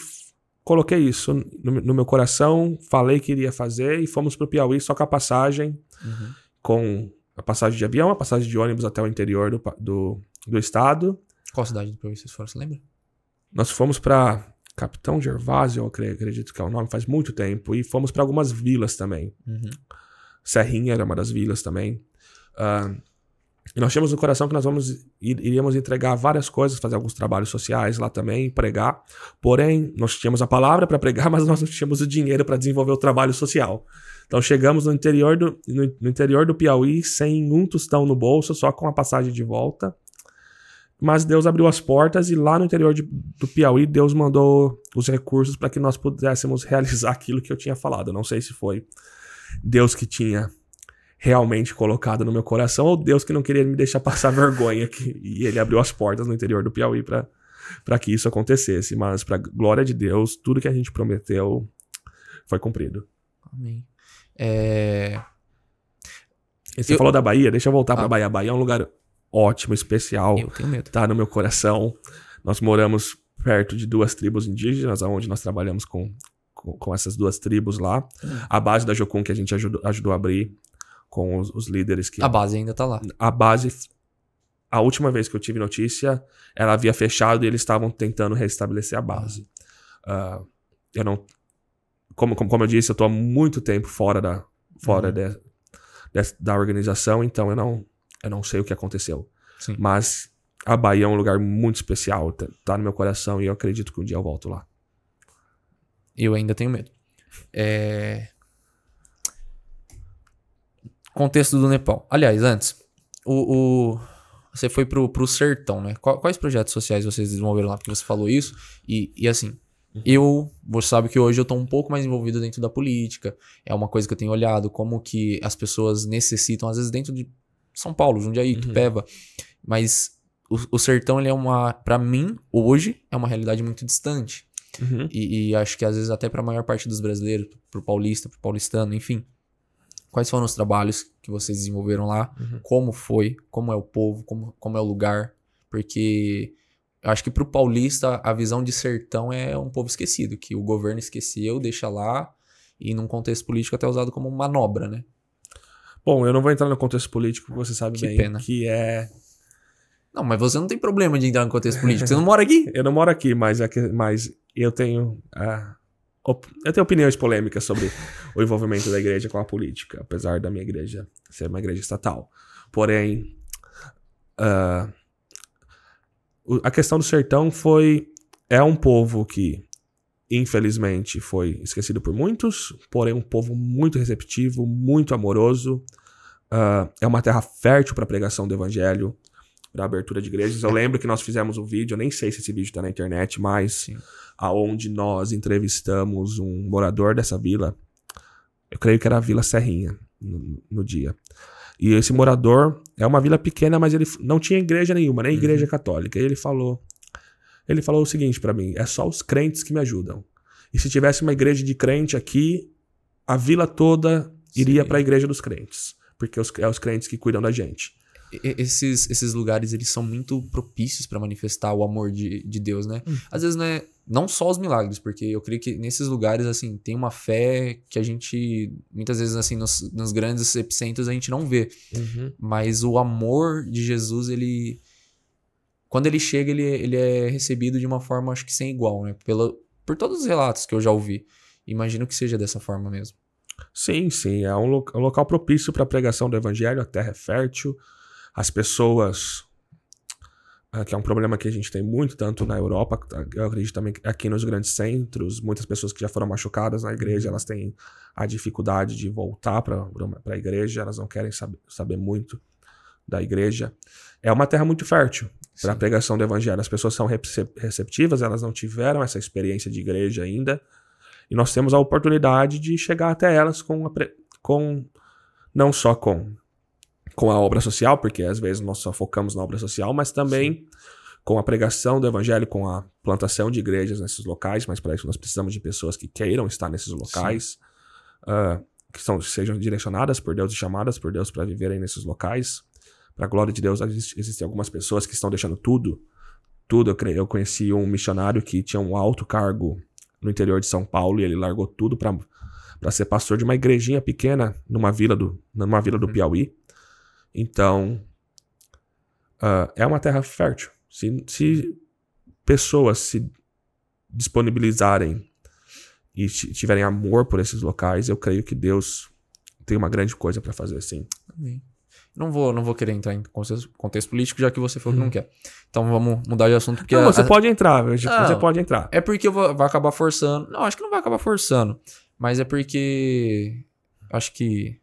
coloquei isso no, no, meu coração, falei que iria fazer e fomos para o Piauí só com a passagem, uhum. com a passagem de avião, a passagem de ônibus até o interior do, do, do estado. Qual cidade do Piauí vocês foram, você lembra? Nós fomos para Capitão Gervásio, eu acredito que é o nome, faz muito tempo, e fomos para algumas vilas também. Uhum. Serrinha era uma das vilas também. Uh, e nós temos no coração que nós vamos iríamos entregar várias coisas, fazer alguns trabalhos sociais lá também, pregar. Porém, nós tínhamos a palavra para pregar, mas nós não tínhamos o dinheiro para desenvolver o trabalho social. Então chegamos no interior do, no, no interior do Piauí sem um tostão no bolso, só com a passagem de volta. Mas Deus abriu as portas e lá no interior de, do Piauí, Deus mandou os recursos para que nós pudéssemos realizar aquilo que eu tinha falado. Eu não sei se foi Deus que tinha realmente colocado no meu coração, ou Deus que não queria me deixar passar vergonha aqui. E ele abriu as portas no interior do Piauí para que isso acontecesse. Mas, para glória de Deus, tudo que a gente prometeu foi cumprido. Amém. É... Você eu... falou da Bahia, deixa eu voltar ah. para Bahia. Bahia é um lugar ótimo, especial. Eu tenho medo. Tá no meu coração. Nós moramos perto de duas tribos indígenas, onde nós trabalhamos com, com, com essas duas tribos lá. Hum. A base da Jocum que a gente ajudou, ajudou a abrir com os, os líderes que. A base ainda tá lá. A base. A última vez que eu tive notícia, ela havia fechado e eles estavam tentando restabelecer a base. Uh, eu não. Como, como, como eu disse, eu tô há muito tempo fora da, fora uhum. de, de, da organização, então eu não, eu não sei o que aconteceu. Sim. Mas a Bahia é um lugar muito especial, tá, tá, no meu coração e eu acredito que um dia eu volto lá. Eu ainda tenho medo. É contexto do Nepal. Aliás, antes, o, o você foi pro, pro sertão, né? Quais projetos sociais vocês desenvolveram lá? Porque você falou isso. E, e assim, uhum. eu, você sabe que hoje eu tô um pouco mais envolvido dentro da política. É uma coisa que eu tenho olhado, como que as pessoas necessitam, às vezes dentro de São Paulo, Jundiaí, uhum. Peva. Mas o, o sertão, ele é uma, para mim, hoje, é uma realidade muito distante. Uhum. E, e, acho que às vezes até para a maior parte dos brasileiros, pro paulista, pro paulistano, enfim, quais foram os trabalhos que vocês desenvolveram lá, uhum. como foi, como é o povo, como, como é o lugar, porque eu acho que para o paulista a visão de sertão é um povo esquecido, que o governo esqueceu, deixa lá, e num contexto político é até usado como manobra, né? Bom, eu não vou entrar no contexto político, você sabe que bem pena. que é... Não, mas você não tem problema de entrar no contexto político, você não mora aqui. eu não moro aqui, mas, é que, mas eu tenho... Ah eu tenho opiniões polêmicas sobre o envolvimento da igreja com a política, apesar da minha igreja ser uma igreja estatal. Porém, uh, a questão do sertão foi. É um povo que, infelizmente, foi esquecido por muitos, porém, um povo muito receptivo, muito amoroso. Uh, é uma terra fértil para pregação do evangelho, para abertura de igrejas. Eu lembro que nós fizemos um vídeo, eu nem sei se esse vídeo está na internet, mas. Sim aonde nós entrevistamos um morador dessa vila. Eu creio que era a Vila Serrinha no, no dia. E esse morador é uma vila pequena, mas ele não tinha igreja nenhuma, nem uhum. igreja uhum. católica. E ele falou, ele falou o seguinte para mim: é só os crentes que me ajudam. E se tivesse uma igreja de crente aqui, a vila toda iria para a igreja dos crentes, porque os, é os crentes que cuidam da gente. Esses, esses lugares eles são muito propícios para manifestar o amor de, de Deus, né? Hum. Às vezes né não só os milagres, porque eu creio que nesses lugares, assim, tem uma fé que a gente, muitas vezes, assim, nos, nos grandes epicentros a gente não vê. Uhum. Mas o amor de Jesus, ele. Quando ele chega, ele, ele é recebido de uma forma, acho que sem igual, né? Pela, por todos os relatos que eu já ouvi. Imagino que seja dessa forma mesmo. Sim, sim. É um, lo é um local propício para a pregação do evangelho, a terra é fértil, as pessoas ah, que é um problema que a gente tem muito, tanto na Europa, tá, eu acredito também aqui nos grandes centros, muitas pessoas que já foram machucadas na igreja, uhum. elas têm a dificuldade de voltar para a igreja, elas não querem saber, saber muito da igreja. É uma terra muito fértil para a pregação do evangelho. As pessoas são receptivas, elas não tiveram essa experiência de igreja ainda, e nós temos a oportunidade de chegar até elas com, com não só com com a obra social, porque às vezes nós só focamos na obra social, mas também Sim. com a pregação do evangelho, com a plantação de igrejas nesses locais, mas para isso nós precisamos de pessoas que queiram estar nesses locais, uh, que são, sejam direcionadas por Deus e chamadas por Deus para viverem nesses locais. Para a glória de Deus, existem algumas pessoas que estão deixando tudo. Tudo, eu, creio, eu conheci um missionário que tinha um alto cargo no interior de São Paulo e ele largou tudo para para ser pastor de uma igrejinha pequena numa vila do, numa vila do uhum. Piauí. Então, uh, é uma terra fértil. Se, se pessoas se disponibilizarem e tiverem amor por esses locais, eu creio que Deus tem uma grande coisa para fazer assim. Amém. Não vou, não vou querer entrar em contexto, contexto político, já que você falou hum. que não uhum. quer. Então vamos mudar de assunto. Porque não, a, você a... pode entrar, você pode entrar. É porque eu vou, vai acabar forçando. Não, acho que não vai acabar forçando. Mas é porque. Acho que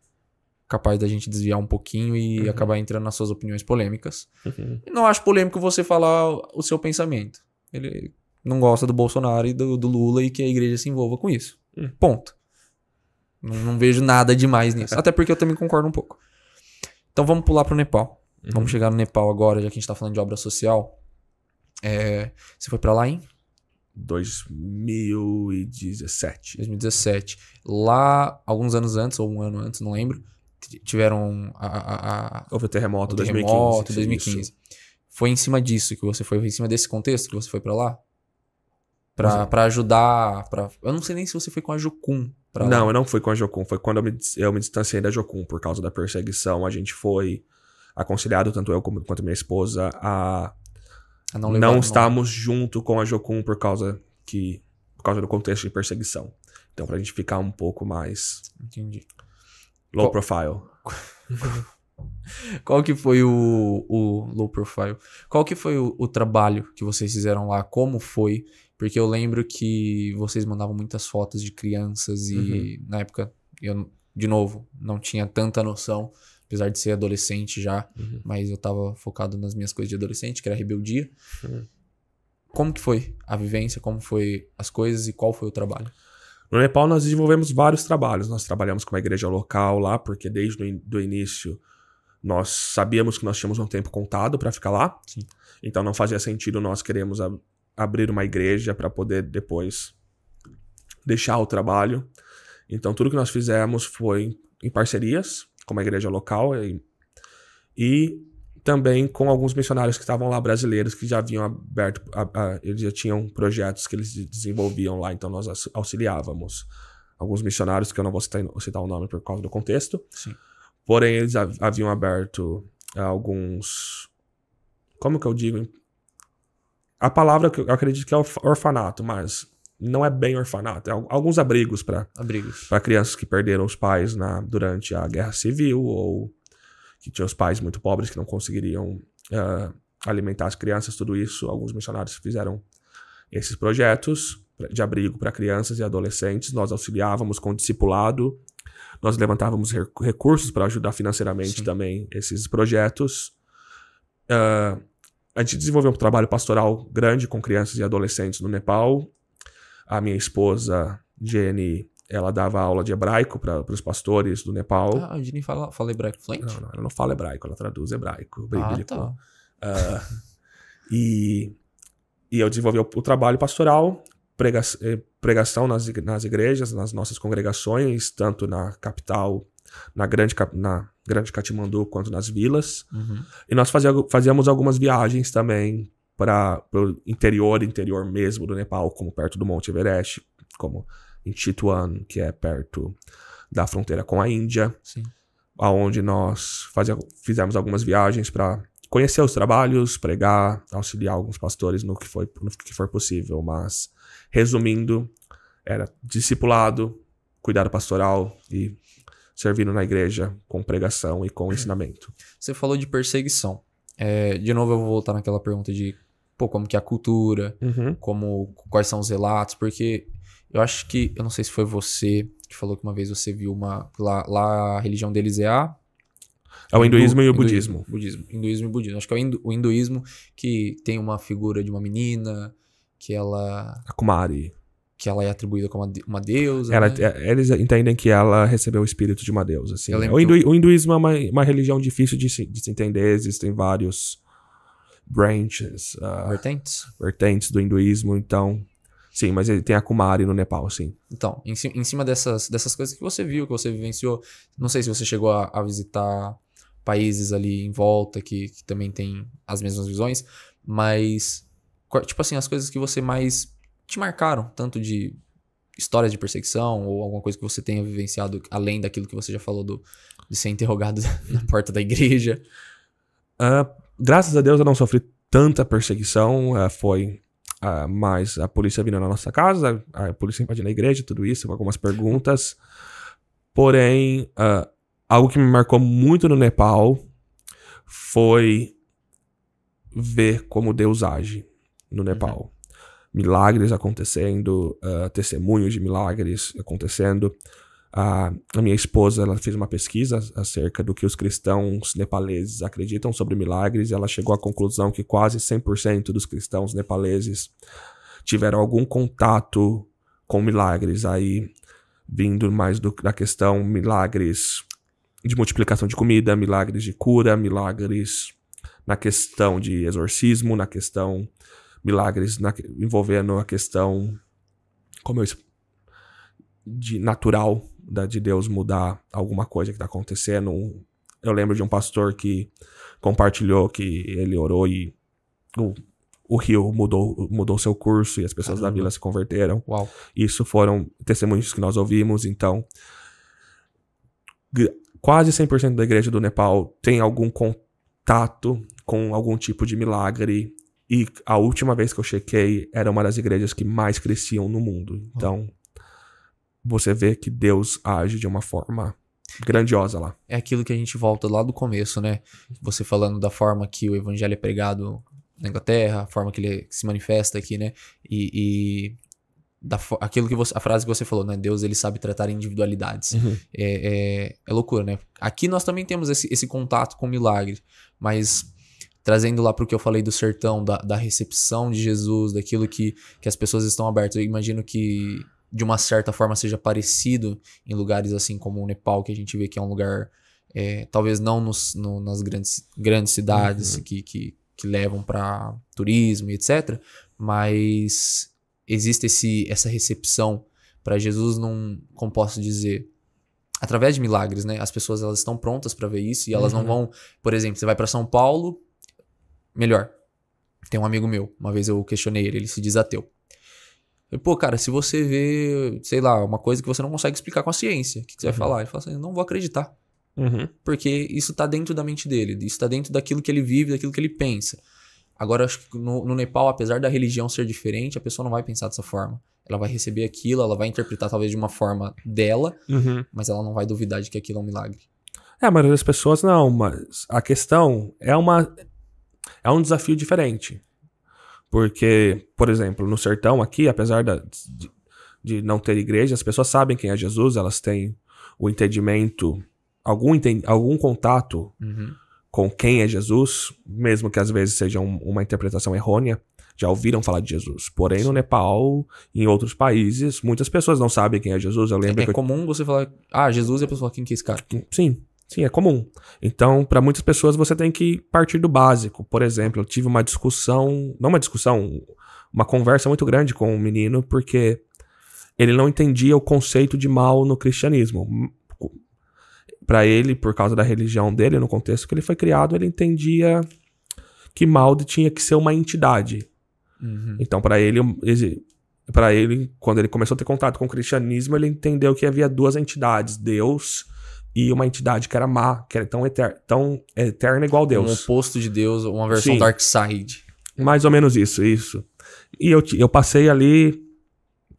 capaz da gente desviar um pouquinho e uhum. acabar entrando nas suas opiniões polêmicas. Uhum. Não acho polêmico você falar o seu pensamento. Ele não gosta do Bolsonaro e do, do Lula e que a igreja se envolva com isso. Uhum. Ponto. Não, não, vejo nada demais nisso. Até porque eu também concordo um pouco. Então vamos pular para o Nepal. Uhum. Vamos chegar no Nepal agora, já que a gente está falando de obra social. É, você foi para lá, em? 2017. 2017. Lá, alguns anos antes, ou um ano antes, não lembro, tiveram a, a, a houve o terremoto, o terremoto 2015, 2015. Isso. Foi em cima disso que você foi, em cima desse contexto que você foi para lá? Pra, pra ajudar, pra... Eu não sei nem se você foi com a Jocum. Pra... Não, eu não fui com a Jocum. Foi quando eu me, eu me distanciei da Jocum por causa da perseguição. A gente foi aconselhado, tanto eu como, quanto minha esposa, a, a não, não estarmos junto com a Jocum por causa que por causa do contexto de perseguição. Então, pra gente ficar um pouco mais... Entendi. Low Qual... profile. Qual que foi o, o low profile? Qual que foi o, o trabalho que vocês fizeram lá? Como foi? Porque eu lembro que vocês mandavam muitas fotos de crianças e uhum. na época eu, de novo, não tinha tanta noção, apesar de ser adolescente já, uhum. mas eu tava focado nas minhas coisas de adolescente, que era rebeldia. Uhum. Como que foi a vivência? Como foi as coisas e qual foi o trabalho? No Nepal, nós desenvolvemos vários trabalhos. Nós trabalhamos com a igreja local lá, porque desde o do início nós sabíamos que nós tínhamos um tempo contado para ficar lá. Sim. Então não fazia sentido nós queremos ab abrir uma igreja para poder depois deixar o trabalho. Então tudo que nós fizemos foi em parcerias com a igreja local e, e também com alguns missionários que estavam lá brasileiros que já haviam aberto, a, a, eles já tinham projetos que eles desenvolviam lá, então nós auxiliávamos alguns missionários que eu não vou citar, citar o nome por causa do contexto. Sim. Porém, eles haviam aberto eh, alguns como que eu digo? A palavra que eu acredito que é orfanato, mas não é bem orfanato, é alguns abrigos para abrigos. crianças que perderam os pais na, durante a guerra civil ou que tinham os pais muito pobres que não conseguiriam uh, alimentar as crianças, tudo isso. Alguns missionários fizeram esses projetos de abrigo para crianças e adolescentes. Nós auxiliávamos com discipulado, nós levantávamos rec recursos para ajudar financeiramente Sim. também esses projetos. Uh, a gente desenvolveu um trabalho pastoral grande com crianças e adolescentes no Nepal. A minha esposa, Jenny, ela dava aula de hebraico para os pastores do Nepal. Ah, a Angelina fala, fala hebraico fluente? Não, não, ela não fala hebraico, ela traduz hebraico, ah, bíblico. Tá. Ah, tá. Uh, e, e eu desenvolvi o, o trabalho pastoral, prega, eh, pregação nas, nas igrejas, nas nossas congregações, tanto na capital, na grande, na grande Catimandu, quanto nas vilas. Uhum. E nós fazia, fazíamos algumas viagens também para o interior, interior mesmo do Nepal, como perto do Monte Everest, como em Chitwan, que é perto da fronteira com a Índia, Sim. aonde nós fazia, fizemos algumas viagens para conhecer os trabalhos, pregar, auxiliar alguns pastores no que, foi, no que for possível. Mas, resumindo, era discipulado, cuidado pastoral e servindo na igreja com pregação e com uhum. ensinamento. Você falou de perseguição. É, de novo, eu vou voltar naquela pergunta de pô, como que é a cultura, uhum. como quais são os relatos, porque eu acho que, eu não sei se foi você que falou que uma vez você viu uma. Lá, lá a religião deles é a. É o hinduísmo hindu, e o hindu, budismo. budismo. Hinduísmo e budismo. Acho que é o, hindu, o hinduísmo que tem uma figura de uma menina que ela. A Kumari que ela é atribuída como uma deusa. Ela, né? É, eles entendem que ela recebeu o espírito de uma deusa. Assim. Né? O, hindu, eu... o, hinduísmo é uma, uma religião difícil de se, de se, entender, existem vários branches, uh, vertentes. vertentes do hinduísmo, então Sim, mas ele tem a Kumari no Nepal, sim. Então, em, em cima dessas, dessas coisas que você viu, que você vivenciou, não sei se você chegou a, a visitar países ali em volta que, que também tem as mesmas visões, mas, tipo assim, as coisas que você mais te marcaram, tanto de histórias de perseguição ou alguma coisa que você tenha vivenciado além daquilo que você já falou do, de ser interrogado na porta da igreja? Uh, graças a Deus eu não sofri tanta perseguição. Uh, foi Uh, mas a polícia vindo na nossa casa, a polícia invadindo a igreja, tudo isso, algumas perguntas. Porém, uh, algo que me marcou muito no Nepal foi ver como Deus age no Nepal. Uhum. Milagres acontecendo, uh, testemunhos de milagres acontecendo. A, a, minha esposa ela fez uma pesquisa acerca do que os cristãos nepaleses acreditam sobre milagres e ela chegou à conclusão que quase 100% dos cristãos nepaleses tiveram algum contato com milagres. Aí, vindo mais do, da questão milagres de multiplicação de comida, milagres de cura, milagres na questão de exorcismo, na questão milagres na, envolvendo a questão como eu, de natural da, de Deus mudar alguma coisa que está acontecendo. Eu lembro de um pastor que compartilhou que ele orou e o, o rio mudou, mudou seu curso e as pessoas Caramba. da vila se converteram. Uau. Isso foram testemunhos que nós ouvimos, então quase 100% da igreja do Nepal tem algum contato com algum tipo de milagre e a última vez que eu chequei era uma das igrejas que mais cresciam no mundo. Então, você vê que Deus age de uma forma grandiosa lá. É aquilo que a gente volta lá do começo, né? Você falando da forma que o evangelho é pregado na Inglaterra, a forma que ele se manifesta aqui, né? E, e da, aquilo que você, a frase que você falou, né? Deus ele sabe tratar individualidades. Uhum. É, é, é, loucura, né? Aqui nós também temos esse, esse contato com o milagre, mas trazendo lá para o que eu falei do sertão, da, da recepção de Jesus, daquilo que, que as pessoas estão abertas. Eu imagino que de uma certa forma seja parecido em lugares assim como o Nepal, que a gente vê que é um lugar, é, talvez não nos, no, nas grandes, grandes cidades uhum. que, que, que levam para turismo e etc., mas existe esse, essa recepção para Jesus não, como posso dizer, através de milagres, né? As pessoas elas estão prontas para ver isso e elas uhum. não vão, por exemplo, você vai para São Paulo, melhor. Tem um amigo meu, uma vez eu questionei ele, ele se diz ateu. Pô, cara, se você vê, sei lá, uma coisa que você não consegue explicar com a ciência, o que, que você uhum. vai falar? Ele fala assim: não vou acreditar. Uhum. Porque isso tá dentro da mente dele, isso tá dentro daquilo que ele vive, daquilo que ele pensa. Agora, acho que no, no, Nepal, apesar da religião ser diferente, a pessoa não vai pensar dessa forma. Ela vai receber aquilo, ela vai interpretar talvez de uma forma dela, uhum. mas ela não vai duvidar de que aquilo é um milagre. É, a maioria das pessoas não, mas a questão é uma. É um desafio diferente. Porque, por exemplo, no sertão aqui, apesar da, de, de não ter igreja, as pessoas sabem quem é Jesus, elas têm o entendimento, algum, algum contato uhum. com quem é Jesus, mesmo que às vezes seja um, uma interpretação errônea, já ouviram falar de Jesus. Porém, Sim. no Nepal, em outros países, muitas pessoas não sabem quem é Jesus. Eu é lembro é, que é comum você falar, ah, Jesus, e a pessoa fala, quem que é esse cara? Sim. Sim, é comum. Então, para muitas pessoas, você tem que partir do básico. Por exemplo, eu tive uma discussão, não uma discussão, uma conversa muito grande com um menino, porque ele não entendia o conceito de mal no cristianismo. Para ele, por causa da religião dele, no contexto que ele foi criado, ele entendia que mal tinha que ser uma entidade. Uhum. Então, para ele, para ele, quando ele começou a ter contato com o cristianismo, ele entendeu que havia duas entidades, Deus e uma entidade que era má, que era tão, eter tão eterna igual Deus. Um oposto de Deus, uma versão Sim. dark side. Mais ou menos isso, isso. E eu, eu passei ali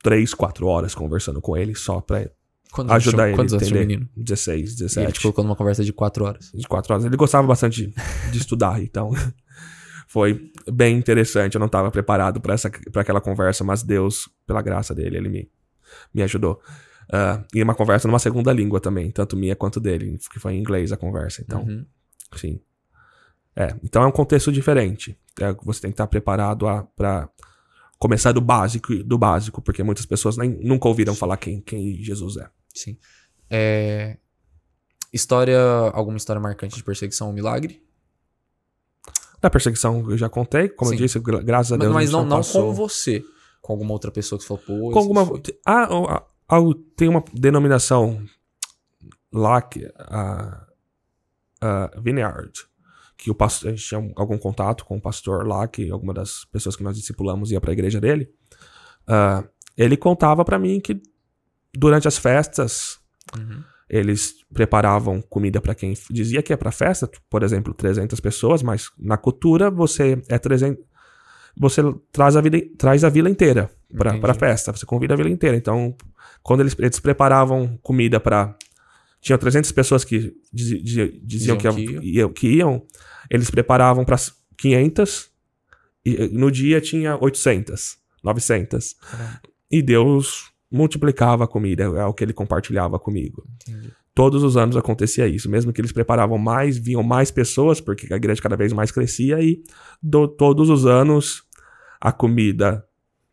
três, quatro horas conversando com ele só pra Quando ajudar ele. Quantos anos tinha o menino? 16, 17. E ele colocou numa conversa de quatro horas. De quatro horas. Ele gostava bastante de, estudar, então foi bem interessante. Eu não estava preparado para aquela conversa, mas Deus, pela graça dele, ele me, me ajudou. Uh, e é uma conversa numa segunda língua também, tanto minha quanto dele, que foi em inglês a conversa. Então, uhum. sim. É, então é um contexto diferente. É, você tem que estar preparado para começar do básico, do básico, porque muitas pessoas nem, nunca ouviram falar quem, quem Jesus é. Sim. É... História, alguma história marcante de perseguição ou milagre? Da perseguição eu já contei, como Sim. eu disse, graças a Deus. Mas, mas não, não, não com você, com alguma outra pessoa que falou, pô. Com alguma. Ah, ah, algo, tem uma denominação lá que a, a Vineyard, que o pastor, a gente tinha algum contato com o pastor lá, que alguma das pessoas que nós discipulamos ia para a igreja dele. Uh, ele contava para mim que durante as festas uhum. eles preparavam comida para quem dizia que é para festa, por exemplo, 300 pessoas, mas na cultura você é 300 você traz a vila, traz a vila inteira para a festa, você convida a vila inteira. Então, quando eles, eles preparavam comida para. Tinha 300 pessoas que diz, diz, diziam, diziam que, que, iam. que, iam. eles preparavam para 500, e no dia tinha 800, 900. E Deus multiplicava a comida, é, é o que ele compartilhava comigo. Entendi. Todos os anos acontecia isso, mesmo que eles preparavam mais, vinham mais pessoas, porque a igreja cada vez mais crescia, e do, todos os anos a comida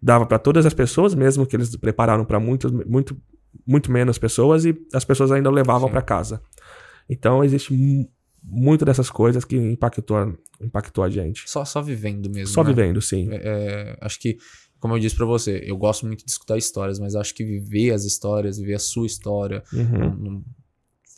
dava para todas as pessoas, mesmo que eles prepararam para muito, muito, muito menos pessoas e as pessoas ainda levavam para casa. Então existe muito dessas coisas que impactou, impactou a gente. Só, só vivendo mesmo. Só né? vivendo, sim. É, é acho que, como eu disse para você, eu gosto muito de escutar histórias, mas acho que viver as histórias, viver a sua história, uhum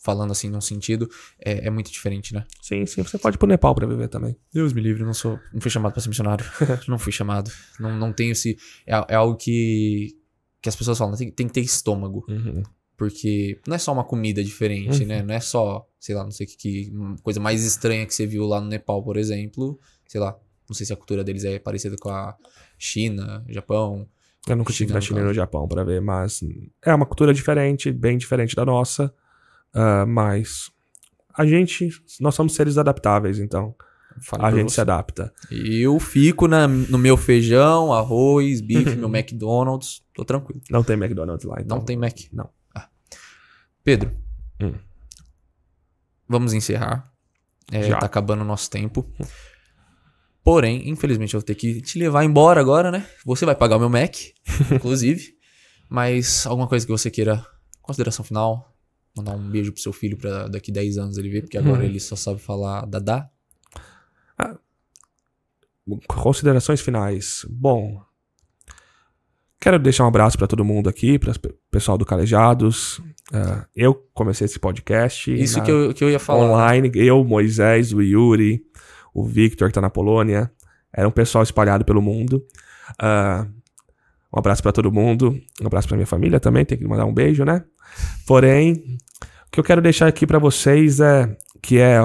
falando assim num sentido, é, é, muito diferente, né? Sim, sim. Você pode ir pro Nepal pra viver também. Deus me livre, não sou. Não fui chamado pra ser missionário. não fui chamado. Não, não tenho esse. É, é algo que, que as pessoas falam, tem, tem que ter estômago. Uhum. Porque não é só uma comida diferente, né? uhum. né? Não é só, sei lá, não sei o que, que. Coisa mais estranha que você viu lá no Nepal, por exemplo. Sei lá. Não sei se a cultura deles é parecida com a China, Japão. Eu nunca estive na China e no Japão para ver, mas é uma cultura diferente, bem diferente da nossa. Uh, mas a gente, nós somos seres adaptáveis, então Fala a gente você. se adapta. Eu fico na, no meu feijão, arroz, bife, meu McDonald's, tô tranquilo. Não tem McDonald's lá, então. Não tem Mac? Não. Ah. Pedro, hum. vamos encerrar. É, Já. Tá acabando o nosso tempo. Porém, infelizmente eu vou ter que te levar embora agora, né? Você vai pagar o meu Mac, inclusive. Mas alguma coisa que você queira, consideração final, Mandar um beijo pro seu filho pra daqui 10 anos ele ver, porque uhum. agora hum. ele só sabe falar Dadá. Ah, considerações finais. Bom, quero deixar um abraço para todo mundo aqui, para o pessoal do Calejados. Uh, eu comecei esse podcast. Isso na, que, eu, que eu ia falar. Online, eu, Moisés, o Yuri, o Victor, que tá na Polônia. Era um pessoal espalhado pelo mundo. Uh, um abraço para todo mundo. Um abraço para minha família também. Tem que mandar um beijo, né? Porém, que eu quero deixar aqui para vocês é que é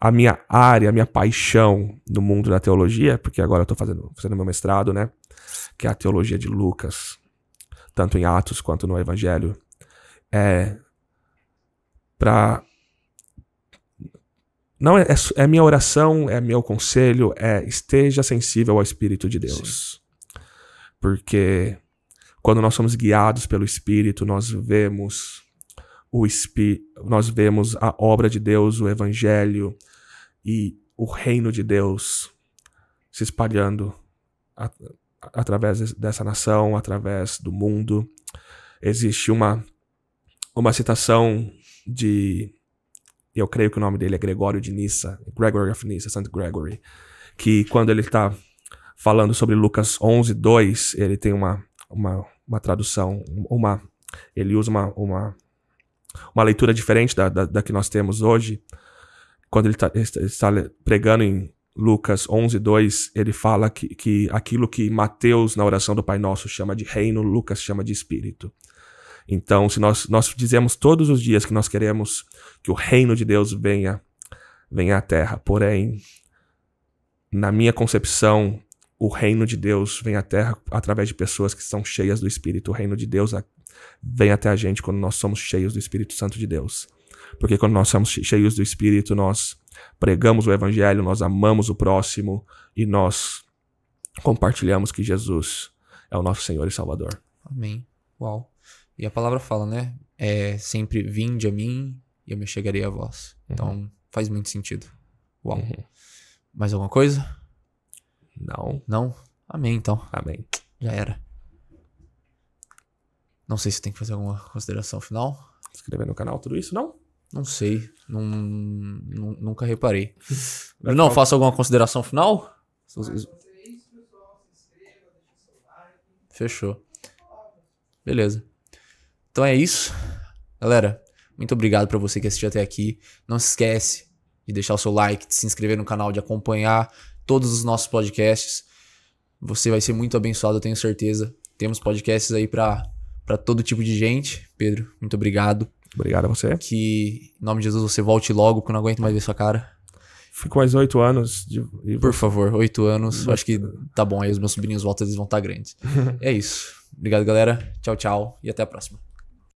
a minha área, a minha paixão no mundo da teologia, porque agora eu estou fazendo, fazendo meu mestrado, né? Que é a teologia de Lucas, tanto em Atos quanto no Evangelho, é para não é, é, é, minha oração, é meu conselho, é esteja sensível ao Espírito de Deus. Sim. Porque quando nós somos guiados pelo Espírito, nós vemos o espi, nós vemos a obra de Deus, o evangelho e o reino de Deus se espalhando a, através dessa nação, através do mundo. Existe uma uma citação de eu creio que o nome dele é Gregório de Nissa, Gregory of Nissa, Santo Gregory, que quando ele está falando sobre Lucas 11, 2, ele tem uma, uma, uma tradução, uma, ele usa uma, uma uma leitura diferente da, da, da que nós temos hoje. Quando ele tá, está pregando em Lucas 11, 2, ele fala que, que aquilo que Mateus, na oração do Pai Nosso, chama de reino, Lucas chama de espírito. Então, se nós, nós dizemos todos os dias que nós queremos que o reino de Deus venha, venha à terra, porém, na minha concepção, o reino de Deus vem à terra através de pessoas que são cheias do Espírito. O reino de Deus vem até a gente quando nós somos cheios do Espírito Santo de Deus. Porque quando nós somos cheios do Espírito, nós pregamos o Evangelho, nós amamos o próximo e nós compartilhamos que Jesus é o nosso Senhor e Salvador. Amém. Uau. E a palavra fala, né? É sempre vinde a mim e eu me chegarei a vós. Uhum. Então faz muito sentido. Uau. Uhum. Mais alguma coisa? Não. Não? Amém, então. Amém. Já era. Não sei se tem que fazer alguma consideração final. Se inscrever no canal, tudo isso, não? Não sei. nunca reparei. não, faça alguma consideração final? Fechou. Beleza. Então é isso. Galera, muito obrigado para você que assistiu até aqui. Não se esquece de deixar o seu like, de se inscrever no canal, de acompanhar todos os nossos podcasts. Você vai ser muito abençoado, eu tenho certeza. Temos podcasts aí para para todo tipo de gente. Pedro, muito obrigado. Obrigado a você. Que, em nome de Jesus, você volte logo, porque eu não aguento mais ver sua cara. Fico mais oito anos. De... Por favor, oito anos. Acho que tá bom. Aí os meus sobrinhos voltam, eles vão estar tá grandes. é isso. Obrigado, galera. Tchau, tchau. E até a próxima.